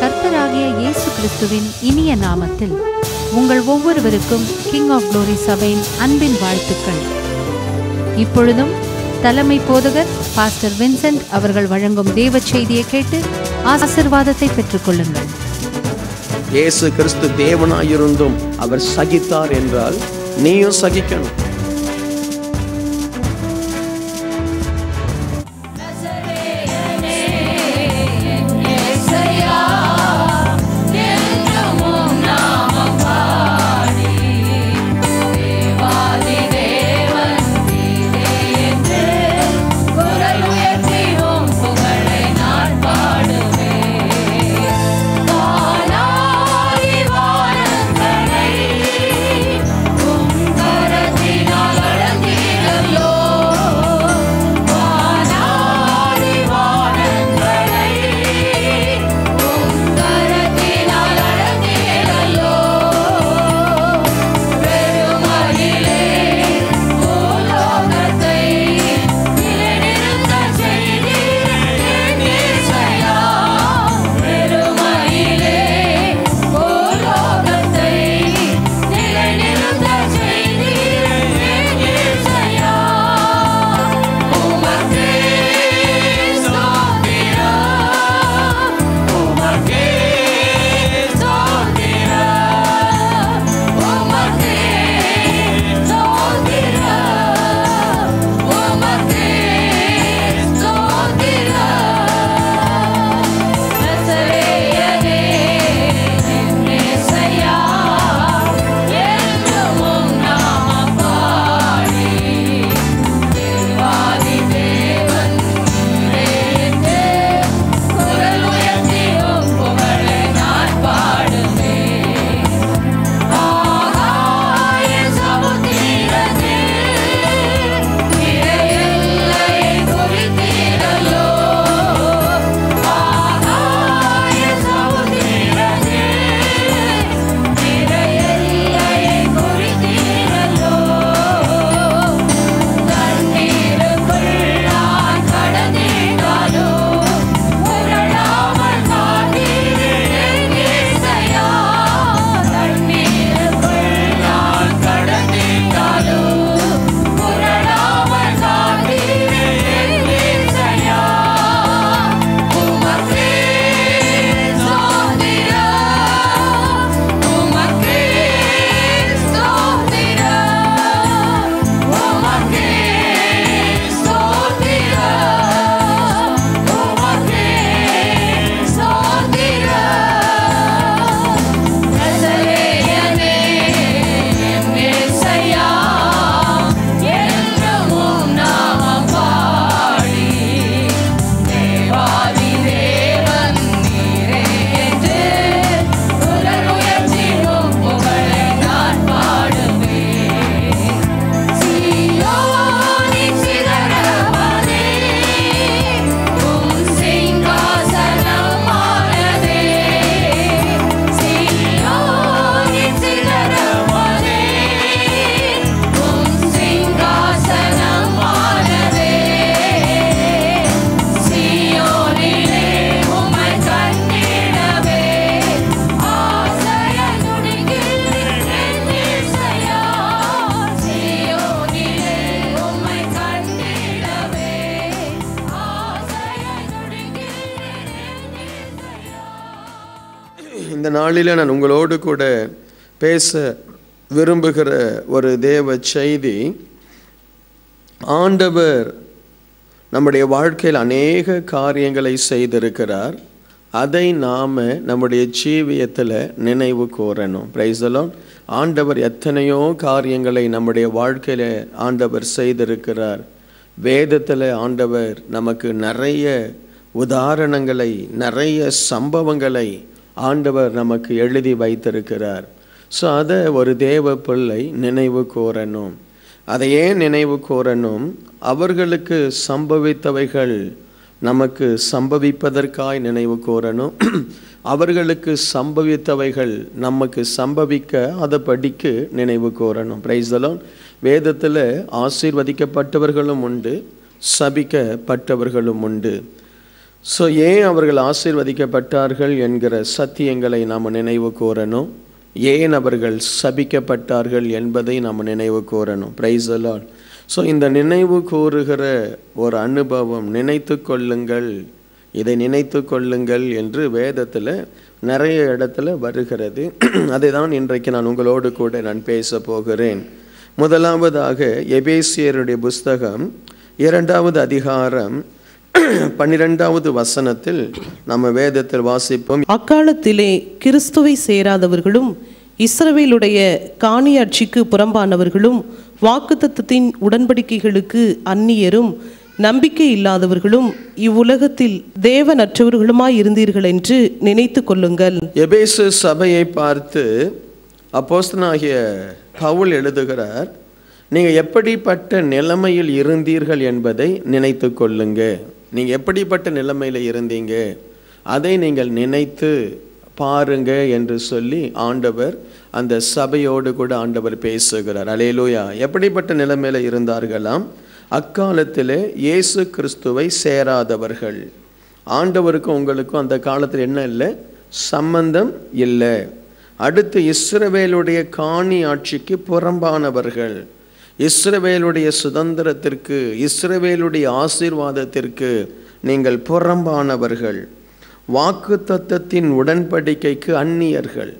கர்த்தராகிய இயேசு கிறிஸ்துவின் இனிய நாமத்தில் உங்கள் ஒவ்வொருவருக்கும் கிங் ஆஃப் குளோரி சபையின் அன்பின் வாழ்த்துக்கள் இப்பொழுதும் தலைமை போதகர் பாஸ்டர் வின்சென்ட் அவர்கள் வழங்கும் தேவ செய்தியை கேட்டு ஆசிர்வாதத்தை பெற்றுக்கொள்ளுங்கள் இயேசு கிறிஸ்து தேவனாயிருந்தும் அவர் சகித்தார் என்றால் நீயும் சகிக்கணும் நாளில் நான் உங்களோடு கூட பேச விரும்புகிற ஒரு தேவ செய்தி ஆண்டவர் நம்முடைய வாழ்க்கையில் அநேக காரியங்களை செய்திருக்கிறார் அதை நாம் நம்முடைய ஜீவியத்தில் நினைவு கூறணும் பிரைசலோன் ஆண்டவர் எத்தனையோ காரியங்களை நம்முடைய வாழ்க்கையில் ஆண்டவர் செய்திருக்கிறார் வேதத்தில் ஆண்டவர் நமக்கு நிறைய உதாரணங்களை நிறைய சம்பவங்களை ஆண்டவர் நமக்கு எழுதி வைத்திருக்கிறார் ஸோ அதை ஒரு தேவ பிள்ளை நினைவு கோரணும் அதை ஏன் நினைவு கோரணும் அவர்களுக்கு சம்பவித்தவைகள் நமக்கு சம்பவிப்பதற்காய் நினைவு கோரணும் அவர்களுக்கு சம்பவித்தவைகள் நமக்கு சம்பவிக்க அதை படிக்க நினைவு கோரணும் பிரைஸ்தலோன் வேதத்தில் ஆசீர்வதிக்கப்பட்டவர்களும் உண்டு சபிக்கப்பட்டவர்களும் உண்டு ஸோ ஏன் அவர்கள் ஆசிர்வதிக்கப்பட்டார்கள் என்கிற சத்தியங்களை நாம் நினைவு கூறணும் ஏன் அவர்கள் சபிக்கப்பட்டார்கள் என்பதை நாம் நினைவு கூறணும் பிரைஸ் அலால் ஸோ இந்த நினைவு கூறுகிற ஒரு அனுபவம் நினைத்து கொள்ளுங்கள் இதை நினைத்து கொள்ளுங்கள் என்று வேதத்தில் நிறைய இடத்துல வருகிறது அதை தான் இன்றைக்கு நான் உங்களோடு கூட நான் பேச போகிறேன் முதலாவதாக எபேசியருடைய புஸ்தகம் இரண்டாவது அதிகாரம் பன்னிரெண்டாவது வசனத்தில் நம்ம வேதத்தில் வாசிப்போம் அக்காலத்திலே கிறிஸ்துவை சேராதவர்களும் இஸ்ரவேலுடைய காணியாட்சிக்கு புறம்பானவர்களும் வாக்குத்தின் உடன்படிக்கைகளுக்கு அந்நியரும் நம்பிக்கை இல்லாதவர்களும் இவ்வுலகத்தில் தேவனற்றவர்களுமாய் இருந்தீர்கள் என்று நினைத்து கொள்ளுங்கள் எபேசு சபையை பார்த்து அப்போஸ்தனாகிய பவுல் எழுதுகிறார் நீங்கள் எப்படிப்பட்ட நிலைமையில் இருந்தீர்கள் என்பதை நினைத்து கொள்ளுங்கள் நீங்கள் எப்படிப்பட்ட நிலைமையில் இருந்தீங்க அதை நீங்கள் நினைத்து பாருங்க என்று சொல்லி ஆண்டவர் அந்த சபையோடு கூட ஆண்டவர் பேசுகிறார் அலையலூயா எப்படிப்பட்ட நிலைமையில் இருந்தார்களாம் அக்காலத்தில் இயேசு கிறிஸ்துவை சேராதவர்கள் ஆண்டவருக்கும் உங்களுக்கும் அந்த காலத்தில் என்ன இல்லை சம்பந்தம் இல்லை அடுத்து இஸ்ரவேலுடைய காணி ஆட்சிக்கு புறம்பானவர்கள் இஸ்ரவேலுடைய சுதந்திரத்திற்கு இஸ்ரவேலுடைய ஆசீர்வாதத்திற்கு நீங்கள் புறம்பானவர்கள் வாக்கு தத்தத்தின் உடன்படிக்கைக்கு அந்நியர்கள்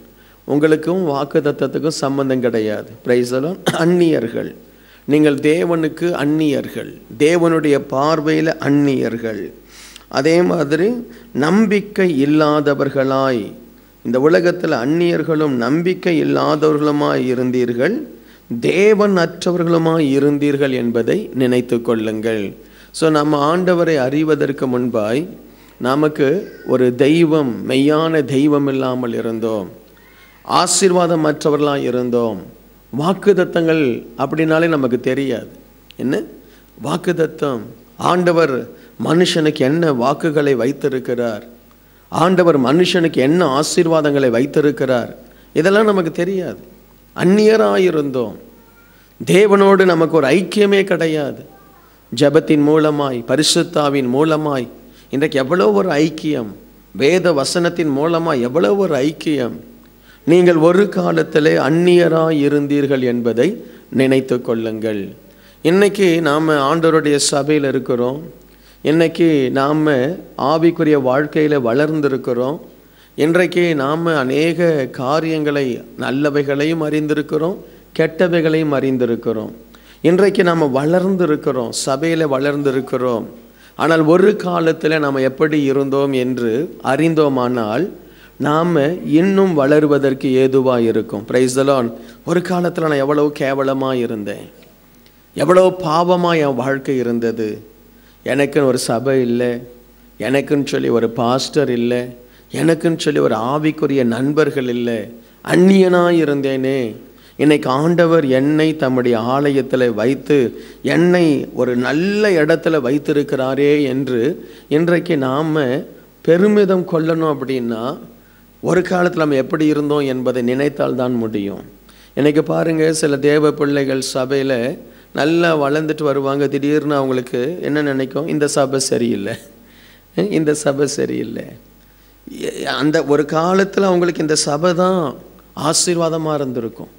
உங்களுக்கும் வாக்கு தத்தத்துக்கும் சம்மந்தம் கிடையாது பிரைசலம் அந்நியர்கள் நீங்கள் தேவனுக்கு அந்நியர்கள் தேவனுடைய பார்வையில் அந்நியர்கள் அதே மாதிரி நம்பிக்கை இல்லாதவர்களாய் இந்த உலகத்தில் அந்நியர்களும் நம்பிக்கை இல்லாதவர்களுமாய் இருந்தீர்கள் தேவன் அற்றவர்களுமாய் இருந்தீர்கள் என்பதை நினைத்து கொள்ளுங்கள் ஸோ நம்ம ஆண்டவரை அறிவதற்கு முன்பாய் நமக்கு ஒரு தெய்வம் மெய்யான தெய்வம் இல்லாமல் இருந்தோம் ஆசீர்வாதம் மற்றவர்களாக இருந்தோம் வாக்கு தத்தங்கள் அப்படின்னாலே நமக்கு தெரியாது என்ன வாக்கு தத்தம் ஆண்டவர் மனுஷனுக்கு என்ன வாக்குகளை வைத்திருக்கிறார் ஆண்டவர் மனுஷனுக்கு என்ன ஆசீர்வாதங்களை வைத்திருக்கிறார் இதெல்லாம் நமக்கு தெரியாது அந்நியராக இருந்தோம் தேவனோடு நமக்கு ஒரு ஐக்கியமே கிடையாது ஜபத்தின் மூலமாய் பரிசுத்தாவின் மூலமாய் இன்றைக்கு எவ்வளோ ஒரு ஐக்கியம் வேத வசனத்தின் மூலமாக எவ்வளோ ஒரு ஐக்கியம் நீங்கள் ஒரு காலத்திலே அந்நியராக இருந்தீர்கள் என்பதை நினைத்து கொள்ளுங்கள் இன்றைக்கி நாம் ஆண்டவருடைய சபையில் இருக்கிறோம் இன்றைக்கி நாம் ஆவிக்குரிய வாழ்க்கையில் வளர்ந்திருக்கிறோம் இன்றைக்கு நாம் அநேக காரியங்களை நல்லவைகளையும் அறிந்திருக்கிறோம் கெட்டவைகளையும் அறிந்திருக்கிறோம் இன்றைக்கு நாம் வளர்ந்திருக்கிறோம் சபையில் வளர்ந்திருக்கிறோம் ஆனால் ஒரு காலத்தில் நாம் எப்படி இருந்தோம் என்று அறிந்தோமானால் நாம் இன்னும் வளருவதற்கு ஏதுவாக இருக்கும் பிரைஸ்தலான் ஒரு காலத்தில் நான் எவ்வளோ கேவலமாக இருந்தேன் எவ்வளோ பாவமாக என் வாழ்க்கை இருந்தது எனக்குன்னு ஒரு சபை இல்லை எனக்குன்னு சொல்லி ஒரு பாஸ்டர் இல்லை எனக்குன்னு சொல்லி ஒரு ஆவிக்குரிய நண்பர்கள் இல்லை அந்நியனாக இருந்தேனே இன்னைக்கு ஆண்டவர் என்னை தம்முடைய ஆலயத்தில் வைத்து என்னை ஒரு நல்ல இடத்துல வைத்திருக்கிறாரே என்று இன்றைக்கு நாம் பெருமிதம் கொள்ளணும் அப்படின்னா ஒரு காலத்தில் நம்ம எப்படி இருந்தோம் என்பதை நினைத்தால் தான் முடியும் இன்றைக்கி பாருங்கள் சில தேவ பிள்ளைகள் சபையில் நல்லா வளர்ந்துட்டு வருவாங்க திடீர்னு அவங்களுக்கு என்ன நினைக்கும் இந்த சபை சரியில்லை இந்த சபை சரியில்லை அந்த ஒரு காலத்தில் அவங்களுக்கு இந்த சபை தான் ஆசீர்வாதமாக இருந்திருக்கும்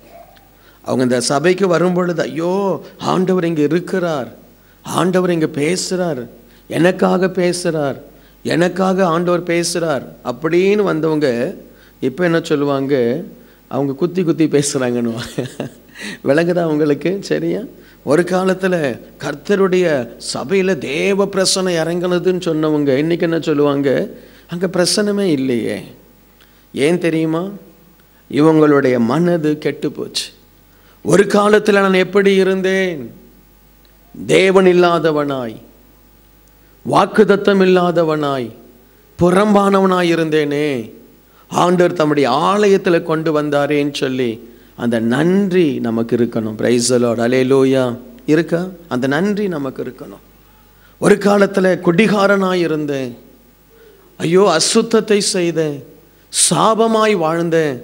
அவங்க இந்த சபைக்கு வரும் பொழுது ஐயோ ஆண்டவர் இங்கே இருக்கிறார் ஆண்டவர் இங்கே பேசுகிறார் எனக்காக பேசுகிறார் எனக்காக ஆண்டவர் பேசுகிறார் அப்படின்னு வந்தவங்க இப்போ என்ன சொல்லுவாங்க அவங்க குத்தி குத்தி பேசுகிறாங்கன்னு விளங்குதா அவங்களுக்கு சரியா ஒரு காலத்தில் கர்த்தருடைய சபையில் தேவ பிரசனை இறங்கினதுன்னு சொன்னவங்க இன்றைக்கி என்ன சொல்லுவாங்க அங்கே பிரசனமே இல்லையே ஏன் தெரியுமா இவங்களுடைய மனது கெட்டு போச்சு ஒரு காலத்தில் நான் எப்படி இருந்தேன் தேவன் இல்லாதவனாய் வாக்குதத்தம் இல்லாதவனாய் புறம்பானவனாய் இருந்தேனே ஆண்டவர் தம்முடைய ஆலயத்தில் கொண்டு வந்தாரேன்னு சொல்லி அந்த நன்றி நமக்கு இருக்கணும் பிரைசலோட அலே லோயா இருக்கா அந்த நன்றி நமக்கு இருக்கணும் ஒரு காலத்தில் குடிகாரனாக இருந்தேன் ஐயோ அசுத்தத்தை செய்த சாபமாய் வாழ்ந்தேன்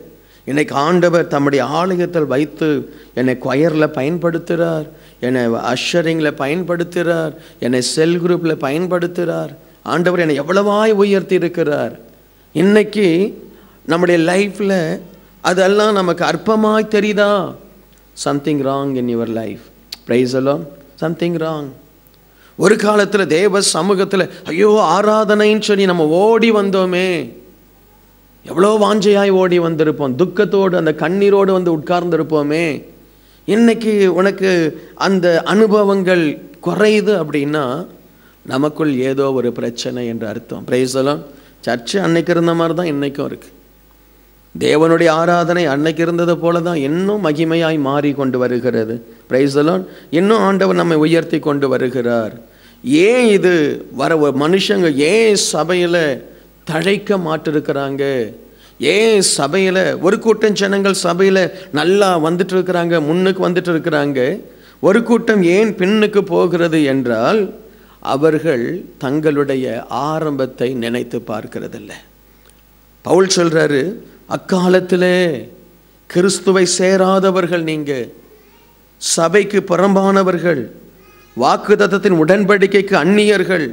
இன்னைக்கு ஆண்டவர் தம்முடைய ஆலயத்தில் வைத்து என்னை கொயரில் பயன்படுத்துகிறார் என்னை அஷரிங்கில் பயன்படுத்துகிறார் என்னை செல் குரூப்பில் பயன்படுத்துகிறார் ஆண்டவர் என்னை எவ்வளவாய் உயர்த்தி இருக்கிறார் இன்றைக்கி நம்முடைய லைஃப்பில் அதெல்லாம் நமக்கு அற்பமாய் தெரியுதா something wrong in your life price எல்லாம் சம்திங் ராங் ஒரு காலத்தில் தேவ சமூகத்தில் ஐயோ ஆராதனைன்னு சொல்லி நம்ம ஓடி வந்தோமே எவ்வளோ வாஞ்சையாய் ஓடி வந்திருப்போம் துக்கத்தோடு அந்த கண்ணீரோடு வந்து உட்கார்ந்துருப்போமே இன்னைக்கு உனக்கு அந்த அனுபவங்கள் குறையுது அப்படின்னா நமக்குள் ஏதோ ஒரு பிரச்சனை என்று அர்த்தம் பிரைஸ் எல்லாம் சர்ச்சு அன்னைக்கு இருந்த மாதிரி தான் இன்றைக்கும் இருக்குது தேவனுடைய ஆராதனை அன்னைக்கு இருந்தது போல தான் இன்னும் மகிமையாய் மாறி கொண்டு வருகிறது பிரைசலோன் இன்னும் ஆண்டவர் நம்மை உயர்த்தி கொண்டு வருகிறார் ஏன் இது வர மனுஷங்க ஏன் சபையில் தழைக்க மாட்டிருக்கிறாங்க ஏன் சபையில் ஒரு கூட்டம் ஜனங்கள் சபையில் நல்லா வந்துட்டு இருக்கிறாங்க முன்னுக்கு வந்துட்டு இருக்கிறாங்க ஒரு கூட்டம் ஏன் பின்னுக்கு போகிறது என்றால் அவர்கள் தங்களுடைய ஆரம்பத்தை நினைத்து பார்க்கறதில்ல பவுல் சொல்கிறாரு அக்காலத்திலே கிறிஸ்துவை சேராதவர்கள் நீங்கள் சபைக்கு புறம்பானவர்கள் வாக்குதத்தத்தின் உடன்படிக்கைக்கு அந்நியர்கள்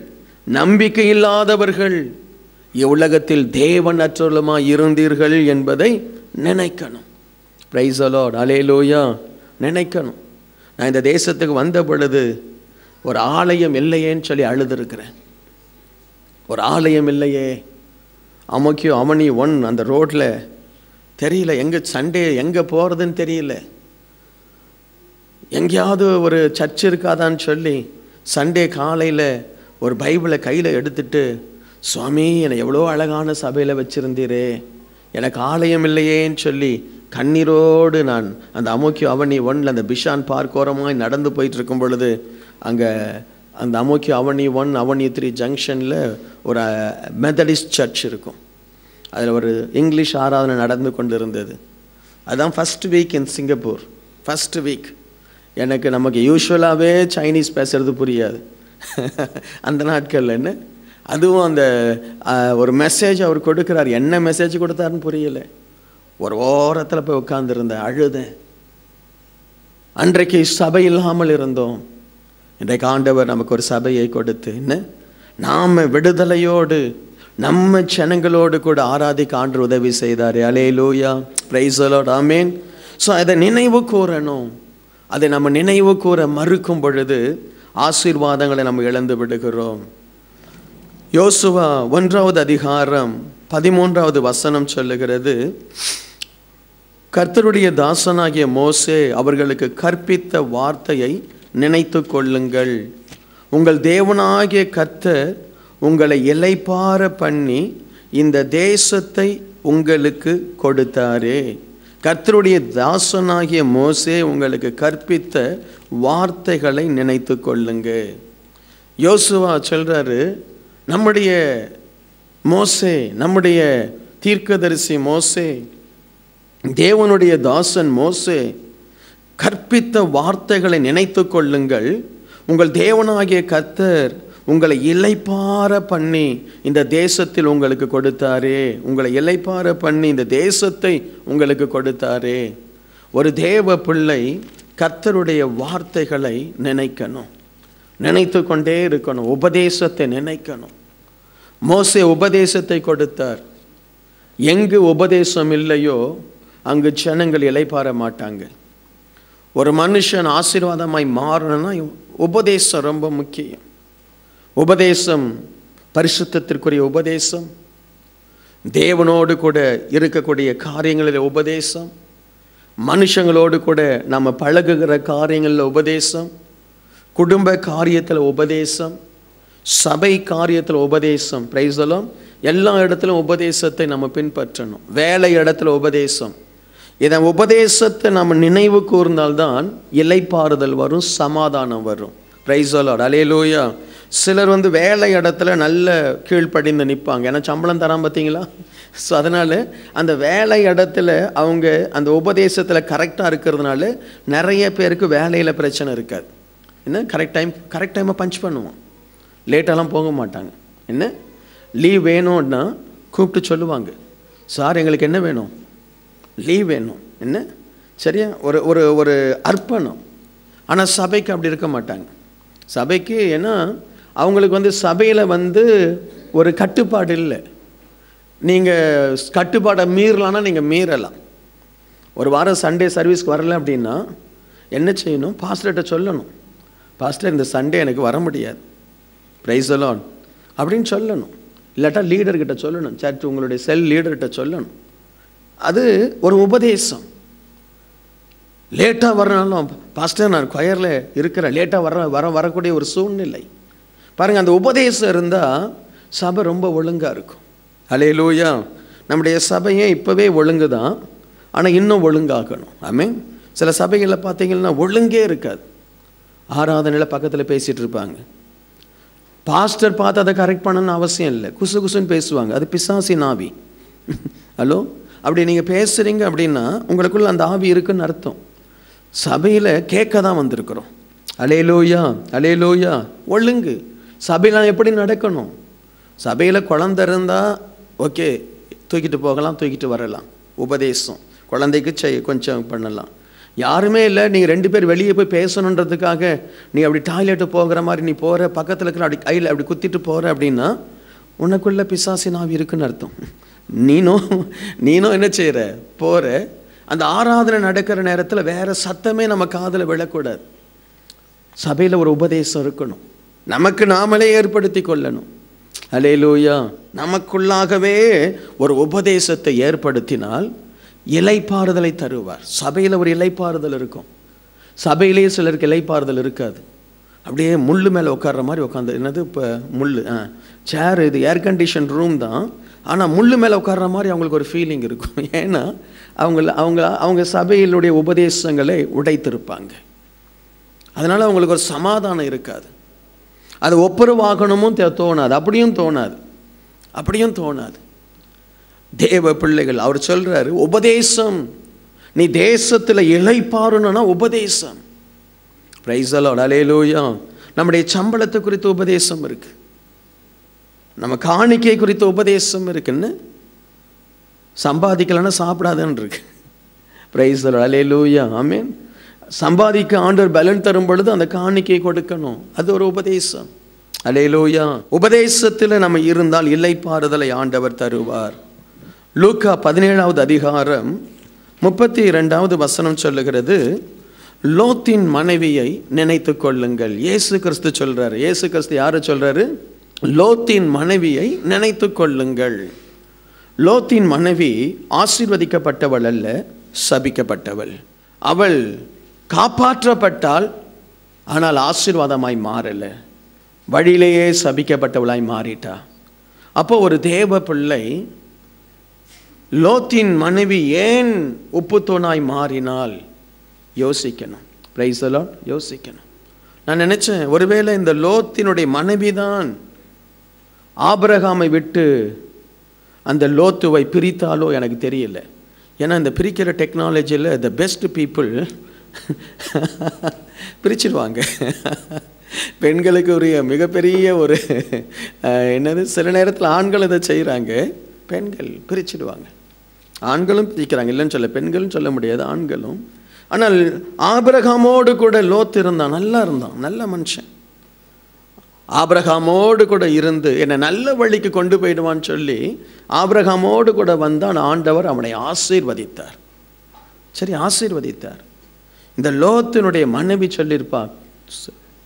நம்பிக்கை இல்லாதவர்கள் இவ்வுலகத்தில் தேவன் அற்றலுமாக இருந்தீர்கள் என்பதை நினைக்கணும் ப்ரைஸ் அலாட் அலேலோயா நினைக்கணும் நான் இந்த தேசத்துக்கு வந்த பொழுது ஒரு ஆலயம் இல்லையேன்னு சொல்லி அழுதுருக்கிறேன் ஒரு ஆலயம் இல்லையே அமக்கியோ அமனி ஒன் அந்த ரோட்டில் தெரியல எங்கே சண்டே எங்கே போகிறதுன்னு தெரியல எங்கேயாவது ஒரு சர்ச் இருக்காதான்னு சொல்லி சண்டே காலையில் ஒரு பைபிளை கையில் எடுத்துட்டு சுவாமி என்னை எவ்வளோ அழகான சபையில் வச்சுருந்தீரே எனக்கு ஆலயம் இல்லையேன்னு சொல்லி கண்ணீரோடு நான் அந்த அமோக்கியோ அவனி ஒன்றில் அந்த பிஷான் பார்க்கோரமாக நடந்து போயிட்டு இருக்கும் பொழுது அங்கே அந்த அமோக்கியோ அவனி ஒன் அவனி த்ரீ ஜங்ஷனில் ஒரு மெதடிஸ்ட் சர்ச் இருக்கும் அதில் ஒரு இங்கிலீஷ் ஆராதனை நடந்து கொண்டு இருந்தது அதுதான் first week in Singapore first week எனக்கு நமக்கு யூஸ்வலாகவே சைனீஸ் பேசுகிறது புரியாது அந்த நாட்களில் என்ன அதுவும் அந்த ஒரு மெசேஜ் அவர் கொடுக்குறார் என்ன மெசேஜ் கொடுத்தாருன்னு புரியல ஒரு ஓரத்தில் போய் உட்காந்துருந்தேன் அழுதேன் அன்றைக்கு சபை இல்லாமல் இருந்தோம் இன்றைக்கு ஆண்டவர் நமக்கு ஒரு சபையை கொடுத்து என்ன நாம் விடுதலையோடு நம்ம ஜனங்களோடு கூட ஆராதி ஆண்டு உதவி செய்தார் அலே லூயா பிரைசலோட ஆமேன் ஸோ அதை நினைவு கூறணும் அதை நம்ம நினைவு கூற மறுக்கும் பொழுது ஆசீர்வாதங்களை நம்ம இழந்து விடுகிறோம் யோசுவா ஒன்றாவது அதிகாரம் பதிமூன்றாவது வசனம் சொல்லுகிறது கர்த்தருடைய தாசனாகிய மோசே அவர்களுக்கு கற்பித்த வார்த்தையை நினைத்து கொள்ளுங்கள் உங்கள் தேவனாகிய கத்தர் உங்களை இலைப்பார பண்ணி இந்த தேசத்தை உங்களுக்கு கொடுத்தாரே கர்த்தருடைய தாசனாகிய மோசே உங்களுக்கு கற்பித்த வார்த்தைகளை நினைத்து கொள்ளுங்க யோசுவா சொல்கிறாரு நம்முடைய மோசே நம்முடைய தீர்க்கதரிசி மோசே தேவனுடைய தாசன் மோசே கற்பித்த வார்த்தைகளை நினைத்து கொள்ளுங்கள் உங்கள் தேவனாகிய கர்த்தர் உங்களை இலைப்பார பண்ணி இந்த தேசத்தில் உங்களுக்கு கொடுத்தாரே உங்களை இலைப்பார பண்ணி இந்த தேசத்தை உங்களுக்கு கொடுத்தாரே ஒரு தேவ பிள்ளை கர்த்தருடைய வார்த்தைகளை நினைக்கணும் நினைத்து கொண்டே இருக்கணும் உபதேசத்தை நினைக்கணும் மோசே உபதேசத்தை கொடுத்தார் எங்கு உபதேசம் இல்லையோ அங்கு ஜனங்கள் இலைப்பார மாட்டாங்க ஒரு மனுஷன் ஆசீர்வாதமாய் மாறணும்னா உபதேசம் ரொம்ப முக்கியம் உபதேசம் பரிசுத்திற்குரிய உபதேசம் தேவனோடு கூட இருக்கக்கூடிய காரியங்களில் உபதேசம் மனுஷங்களோடு கூட நம்ம பழகுகிற காரியங்களில் உபதேசம் குடும்ப காரியத்தில் உபதேசம் சபை காரியத்தில் உபதேசம் பிரைசலம் எல்லா இடத்துலையும் உபதேசத்தை நம்ம பின்பற்றணும் வேலை இடத்துல உபதேசம் இதை உபதேசத்தை நம்ம நினைவு கூர்ந்தால்தான் இலைப்பாறுதல் வரும் சமாதானம் வரும் பிரைஸோலாட் லோயா சிலர் வந்து வேலை இடத்துல நல்ல கீழ்ப்படிந்து நிற்பாங்க ஏன்னா சம்பளம் தரான் பார்த்தீங்களா ஸோ அதனால் அந்த வேலை இடத்துல அவங்க அந்த உபதேசத்தில் கரெக்டாக இருக்கிறதுனால நிறைய பேருக்கு வேலையில் பிரச்சனை இருக்காது என்ன கரெக்ட் டைம் கரெக்ட் டைமாக பஞ்ச் பண்ணுவோம் லேட்டெல்லாம் போக மாட்டாங்க என்ன லீவ் வேணும்னா கூப்பிட்டு சொல்லுவாங்க சார் எங்களுக்கு என்ன வேணும் லீவ் வேணும் என்ன சரியா ஒரு ஒரு ஒரு அர்ப்பணம் ஆனால் சபைக்கு அப்படி இருக்க மாட்டாங்க சபைக்கு ஏன்னா அவங்களுக்கு வந்து சபையில் வந்து ஒரு கட்டுப்பாடு இல்லை நீங்கள் கட்டுப்பாடை மீறலான்னா நீங்கள் மீறலாம் ஒரு வாரம் சண்டே சர்வீஸ்க்கு வரல அப்படின்னா என்ன செய்யணும் பாஸ்டர்கிட்ட சொல்லணும் பாஸ்டர் இந்த சண்டே எனக்கு வர முடியாது ப்ரைஸ் அலோன் அப்படின்னு சொல்லணும் இல்லாட்டா லீடர்கிட்ட சொல்லணும் சர்ச் உங்களுடைய செல் லீடர்கிட்ட சொல்லணும் அது ஒரு உபதேசம் லேட்டாக வரனாலும் பாஸ்டர் நான் கொயரில் இருக்கிற லேட்டாக வர வர வரக்கூடிய ஒரு சூழ்நிலை பாருங்கள் அந்த உபதேசம் இருந்தால் சபை ரொம்ப ஒழுங்காக இருக்கும் லூயா நம்முடைய சபையே இப்போவே ஒழுங்கு தான் ஆனால் இன்னும் ஒழுங்காகணும் ஆமே சில சபைகளில் பார்த்தீங்கன்னா ஒழுங்கே இருக்காது ஆராதனையில் பக்கத்தில் பேசிகிட்டு இருப்பாங்க பாஸ்டர் பார்த்து அதை கரெக்ட் பண்ணணும்னு அவசியம் இல்லை குசு குசுன்னு பேசுவாங்க அது பிசாசி நாவி ஹலோ அப்படி நீங்கள் பேசுகிறீங்க அப்படின்னா உங்களுக்குள்ள அந்த ஆவி இருக்குன்னு அர்த்தம் சபையில் கேட்க தான் வந்திருக்கிறோம் அலே லோயா அலே லோயா ஒழுங்கு சபையெல்லாம் எப்படி நடக்கணும் சபையில் குழந்த இருந்தால் ஓகே தூக்கிட்டு போகலாம் தூக்கிட்டு வரலாம் உபதேசம் குழந்தைக்கு செய் கொஞ்சம் பண்ணலாம் யாருமே இல்லை நீங்கள் ரெண்டு பேர் வெளியே போய் பேசணுன்றதுக்காக நீ அப்படி டாய்லெட்டு போகிற மாதிரி நீ போகிற பக்கத்தில் இருக்கிற அப்படி கையில் அப்படி குத்திட்டு போகிற அப்படின்னா உனக்குள்ளே பிசாசின் ஆவி இருக்குன்னு அர்த்தம் நீனும் நீனும் என்ன செய்கிற போகிற அந்த ஆராதனை நடக்கிற நேரத்தில் வேறு சத்தமே நம்ம காதில் விழக்கூடாது சபையில் ஒரு உபதேசம் இருக்கணும் நமக்கு நாமளே ஏற்படுத்தி கொள்ளணும் அலே லூயா நமக்குள்ளாகவே ஒரு உபதேசத்தை ஏற்படுத்தினால் இலைப்பாறுதலை தருவார் சபையில் ஒரு இலைப்பாறுதல் இருக்கும் சபையிலேயே சிலருக்கு இலைப்பாறுதல் இருக்காது அப்படியே முள் மேலே உட்கார்ற மாதிரி உட்காந்து என்னது இப்போ முள் சேர் இது ஏர் கண்டிஷன் ரூம் தான் ஆனால் முள் மேலே உட்கார்ற மாதிரி அவங்களுக்கு ஒரு ஃபீலிங் இருக்கும் ஏன்னா அவங்க அவங்க அவங்க சபையினுடைய உபதேசங்களை உடைத்திருப்பாங்க அதனால் அவங்களுக்கு ஒரு சமாதானம் இருக்காது அது ஒப்புரவாகணுமும் தோணாது அப்படியும் தோணாது அப்படியும் தோணாது தேவ பிள்ளைகள் அவர் சொல்கிறாரு உபதேசம் நீ தேசத்தில் இழைப்பாருன்னா உபதேசம் பிரைசலோட அலையிலோயம் நம்முடைய சம்பளத்தை குறித்து உபதேசம் இருக்குது நம்ம காணிக்கை குறித்த உபதேசம் இருக்குன்னு சம்பாதிக்கலன்னா சாப்பிடாதுன்னு இருக்கு பிரைஸ் அலே லூயா ஆமீன் சம்பாதிக்க ஆண்டவர் பலன் தரும் பொழுது அந்த காணிக்கை கொடுக்கணும் அது ஒரு உபதேசம் அலே லூயா உபதேசத்தில் நம்ம இருந்தால் இல்லை பாறுதலை ஆண்டவர் தருவார் லூக்கா பதினேழாவது அதிகாரம் முப்பத்தி இரண்டாவது வசனம் சொல்லுகிறது லோத்தின் மனைவியை நினைத்து கொள்ளுங்கள் இயேசு கிறிஸ்து சொல்கிறார் இயேசு கிறிஸ்து யாரை சொல்கிறாரு லோத்தின் மனைவியை நினைத்து கொள்ளுங்கள் லோத்தின் மனைவி ஆசீர்வதிக்கப்பட்டவள் அல்ல சபிக்கப்பட்டவள் அவள் காப்பாற்றப்பட்டால் ஆனால் ஆசீர்வாதமாய் மாறலை வழியிலேயே சபிக்கப்பட்டவளாய் மாறிட்டா அப்போ ஒரு தேவ பிள்ளை லோத்தின் மனைவி ஏன் உப்புத்தோனாய் மாறினால் யோசிக்கணும் ப்ரைஸ் எல்லாம் யோசிக்கணும் நான் நினச்சேன் ஒருவேளை இந்த லோத்தினுடைய மனைவி தான் ஆபரகாமை விட்டு அந்த லோத்துவை பிரித்தாலோ எனக்கு தெரியல ஏன்னா இந்த பிரிக்கிற டெக்னாலஜியில் த பெஸ்ட் பீப்புள் பிரிச்சிருவாங்க பெண்களுக்கு உரிய மிகப்பெரிய ஒரு என்னது சில நேரத்தில் ஆண்கள் இதை செய்கிறாங்க பெண்கள் பிரிச்சிடுவாங்க ஆண்களும் பிரிக்கிறாங்க இல்லைன்னு சொல்ல பெண்களும் சொல்ல முடியாது ஆண்களும் ஆனால் ஆபரகமோடு கூட லோத்து இருந்தான் நல்லா இருந்தான் நல்ல மனுஷன் ஆபிரகாமோடு கூட இருந்து என்னை நல்ல வழிக்கு கொண்டு போயிடுவான்னு சொல்லி ஆபிரகாமோடு கூட வந்தான் ஆண்டவர் அவனை ஆசீர்வதித்தார் சரி ஆசீர்வதித்தார் இந்த லோகத்தினுடைய மனைவி சொல்லியிருப்பா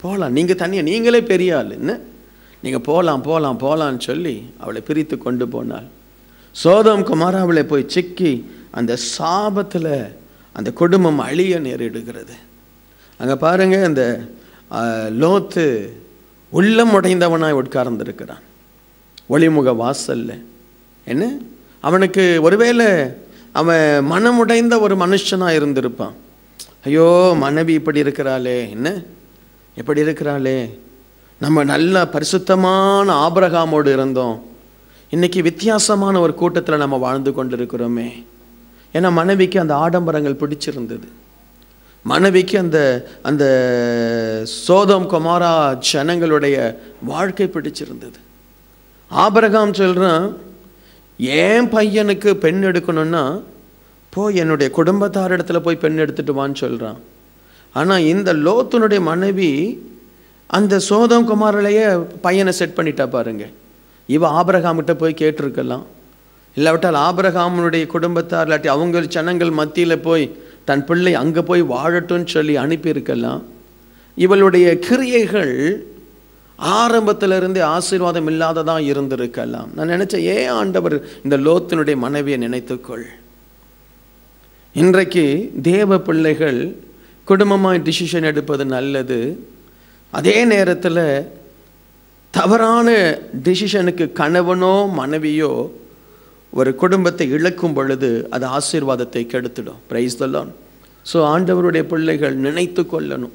போகலாம் நீங்கள் தனியாக நீங்களே பெரிய ஆள் என்ன நீங்கள் போகலாம் போகலாம் போகலான்னு சொல்லி அவளை பிரித்து கொண்டு போனாள் சோதம் குமார் அவளை போய் சிக்கி அந்த சாபத்தில் அந்த குடும்பம் அழிய நேரிடுகிறது அங்கே பாருங்கள் அந்த லோத்து உள்ளம் உடைந்தவனாய் உட்கார்ந்திருக்கிறான் ஒளிமுக வாசல்ல என்ன அவனுக்கு ஒருவேளை அவன் மனமுடைந்த ஒரு மனுஷனாக இருந்திருப்பான் ஐயோ மனைவி இப்படி இருக்கிறாளே என்ன எப்படி இருக்கிறாளே நம்ம நல்ல பரிசுத்தமான ஆபரகாமோடு இருந்தோம் இன்றைக்கி வித்தியாசமான ஒரு கூட்டத்தில் நம்ம வாழ்ந்து கொண்டிருக்கிறோமே ஏன்னா மனைவிக்கு அந்த ஆடம்பரங்கள் பிடிச்சிருந்தது மனைவிக்கு அந்த அந்த சோதம் குமாரா ஜனங்களுடைய வாழ்க்கை பிடிச்சிருந்தது ஆபரகாம் சொல்கிறான் ஏன் பையனுக்கு பெண் எடுக்கணும்னா போய் என்னுடைய குடும்பத்தார் இடத்துல போய் பெண் எடுத்துட்டு வான்னு சொல்கிறான் ஆனால் இந்த லோத்தனுடைய மனைவி அந்த சோதம் குமாரிலேயே பையனை செட் பண்ணிட்டா பாருங்க இவ ஆபரகாம்கிட்ட போய் கேட்டிருக்கலாம் இல்லாவிட்டால் ஆபரகாமனுடைய குடும்பத்தார் இல்லாட்டி அவங்க ஜனங்கள் மத்தியில் போய் தன் பிள்ளை அங்கே போய் வாழட்டும்னு சொல்லி அனுப்பியிருக்கலாம் இவளுடைய கிரியைகள் ஆரம்பத்திலிருந்து ஆசீர்வாதம் இல்லாததாக இருந்திருக்கலாம் நான் நினச்சேன் ஏன் ஆண்டவர் இந்த லோத்தினுடைய மனைவியை நினைத்துக்கொள் இன்றைக்கு தேவ பிள்ளைகள் குடும்பமாக டிசிஷன் எடுப்பது நல்லது அதே நேரத்தில் தவறான டிசிஷனுக்கு கணவனோ மனைவியோ ஒரு குடும்பத்தை இழக்கும் பொழுது அது ஆசீர்வாதத்தை கெடுத்துடும் பிரைஸ் தல்லாம் ஸோ ஆண்டவருடைய பிள்ளைகள் நினைத்து கொள்ளணும்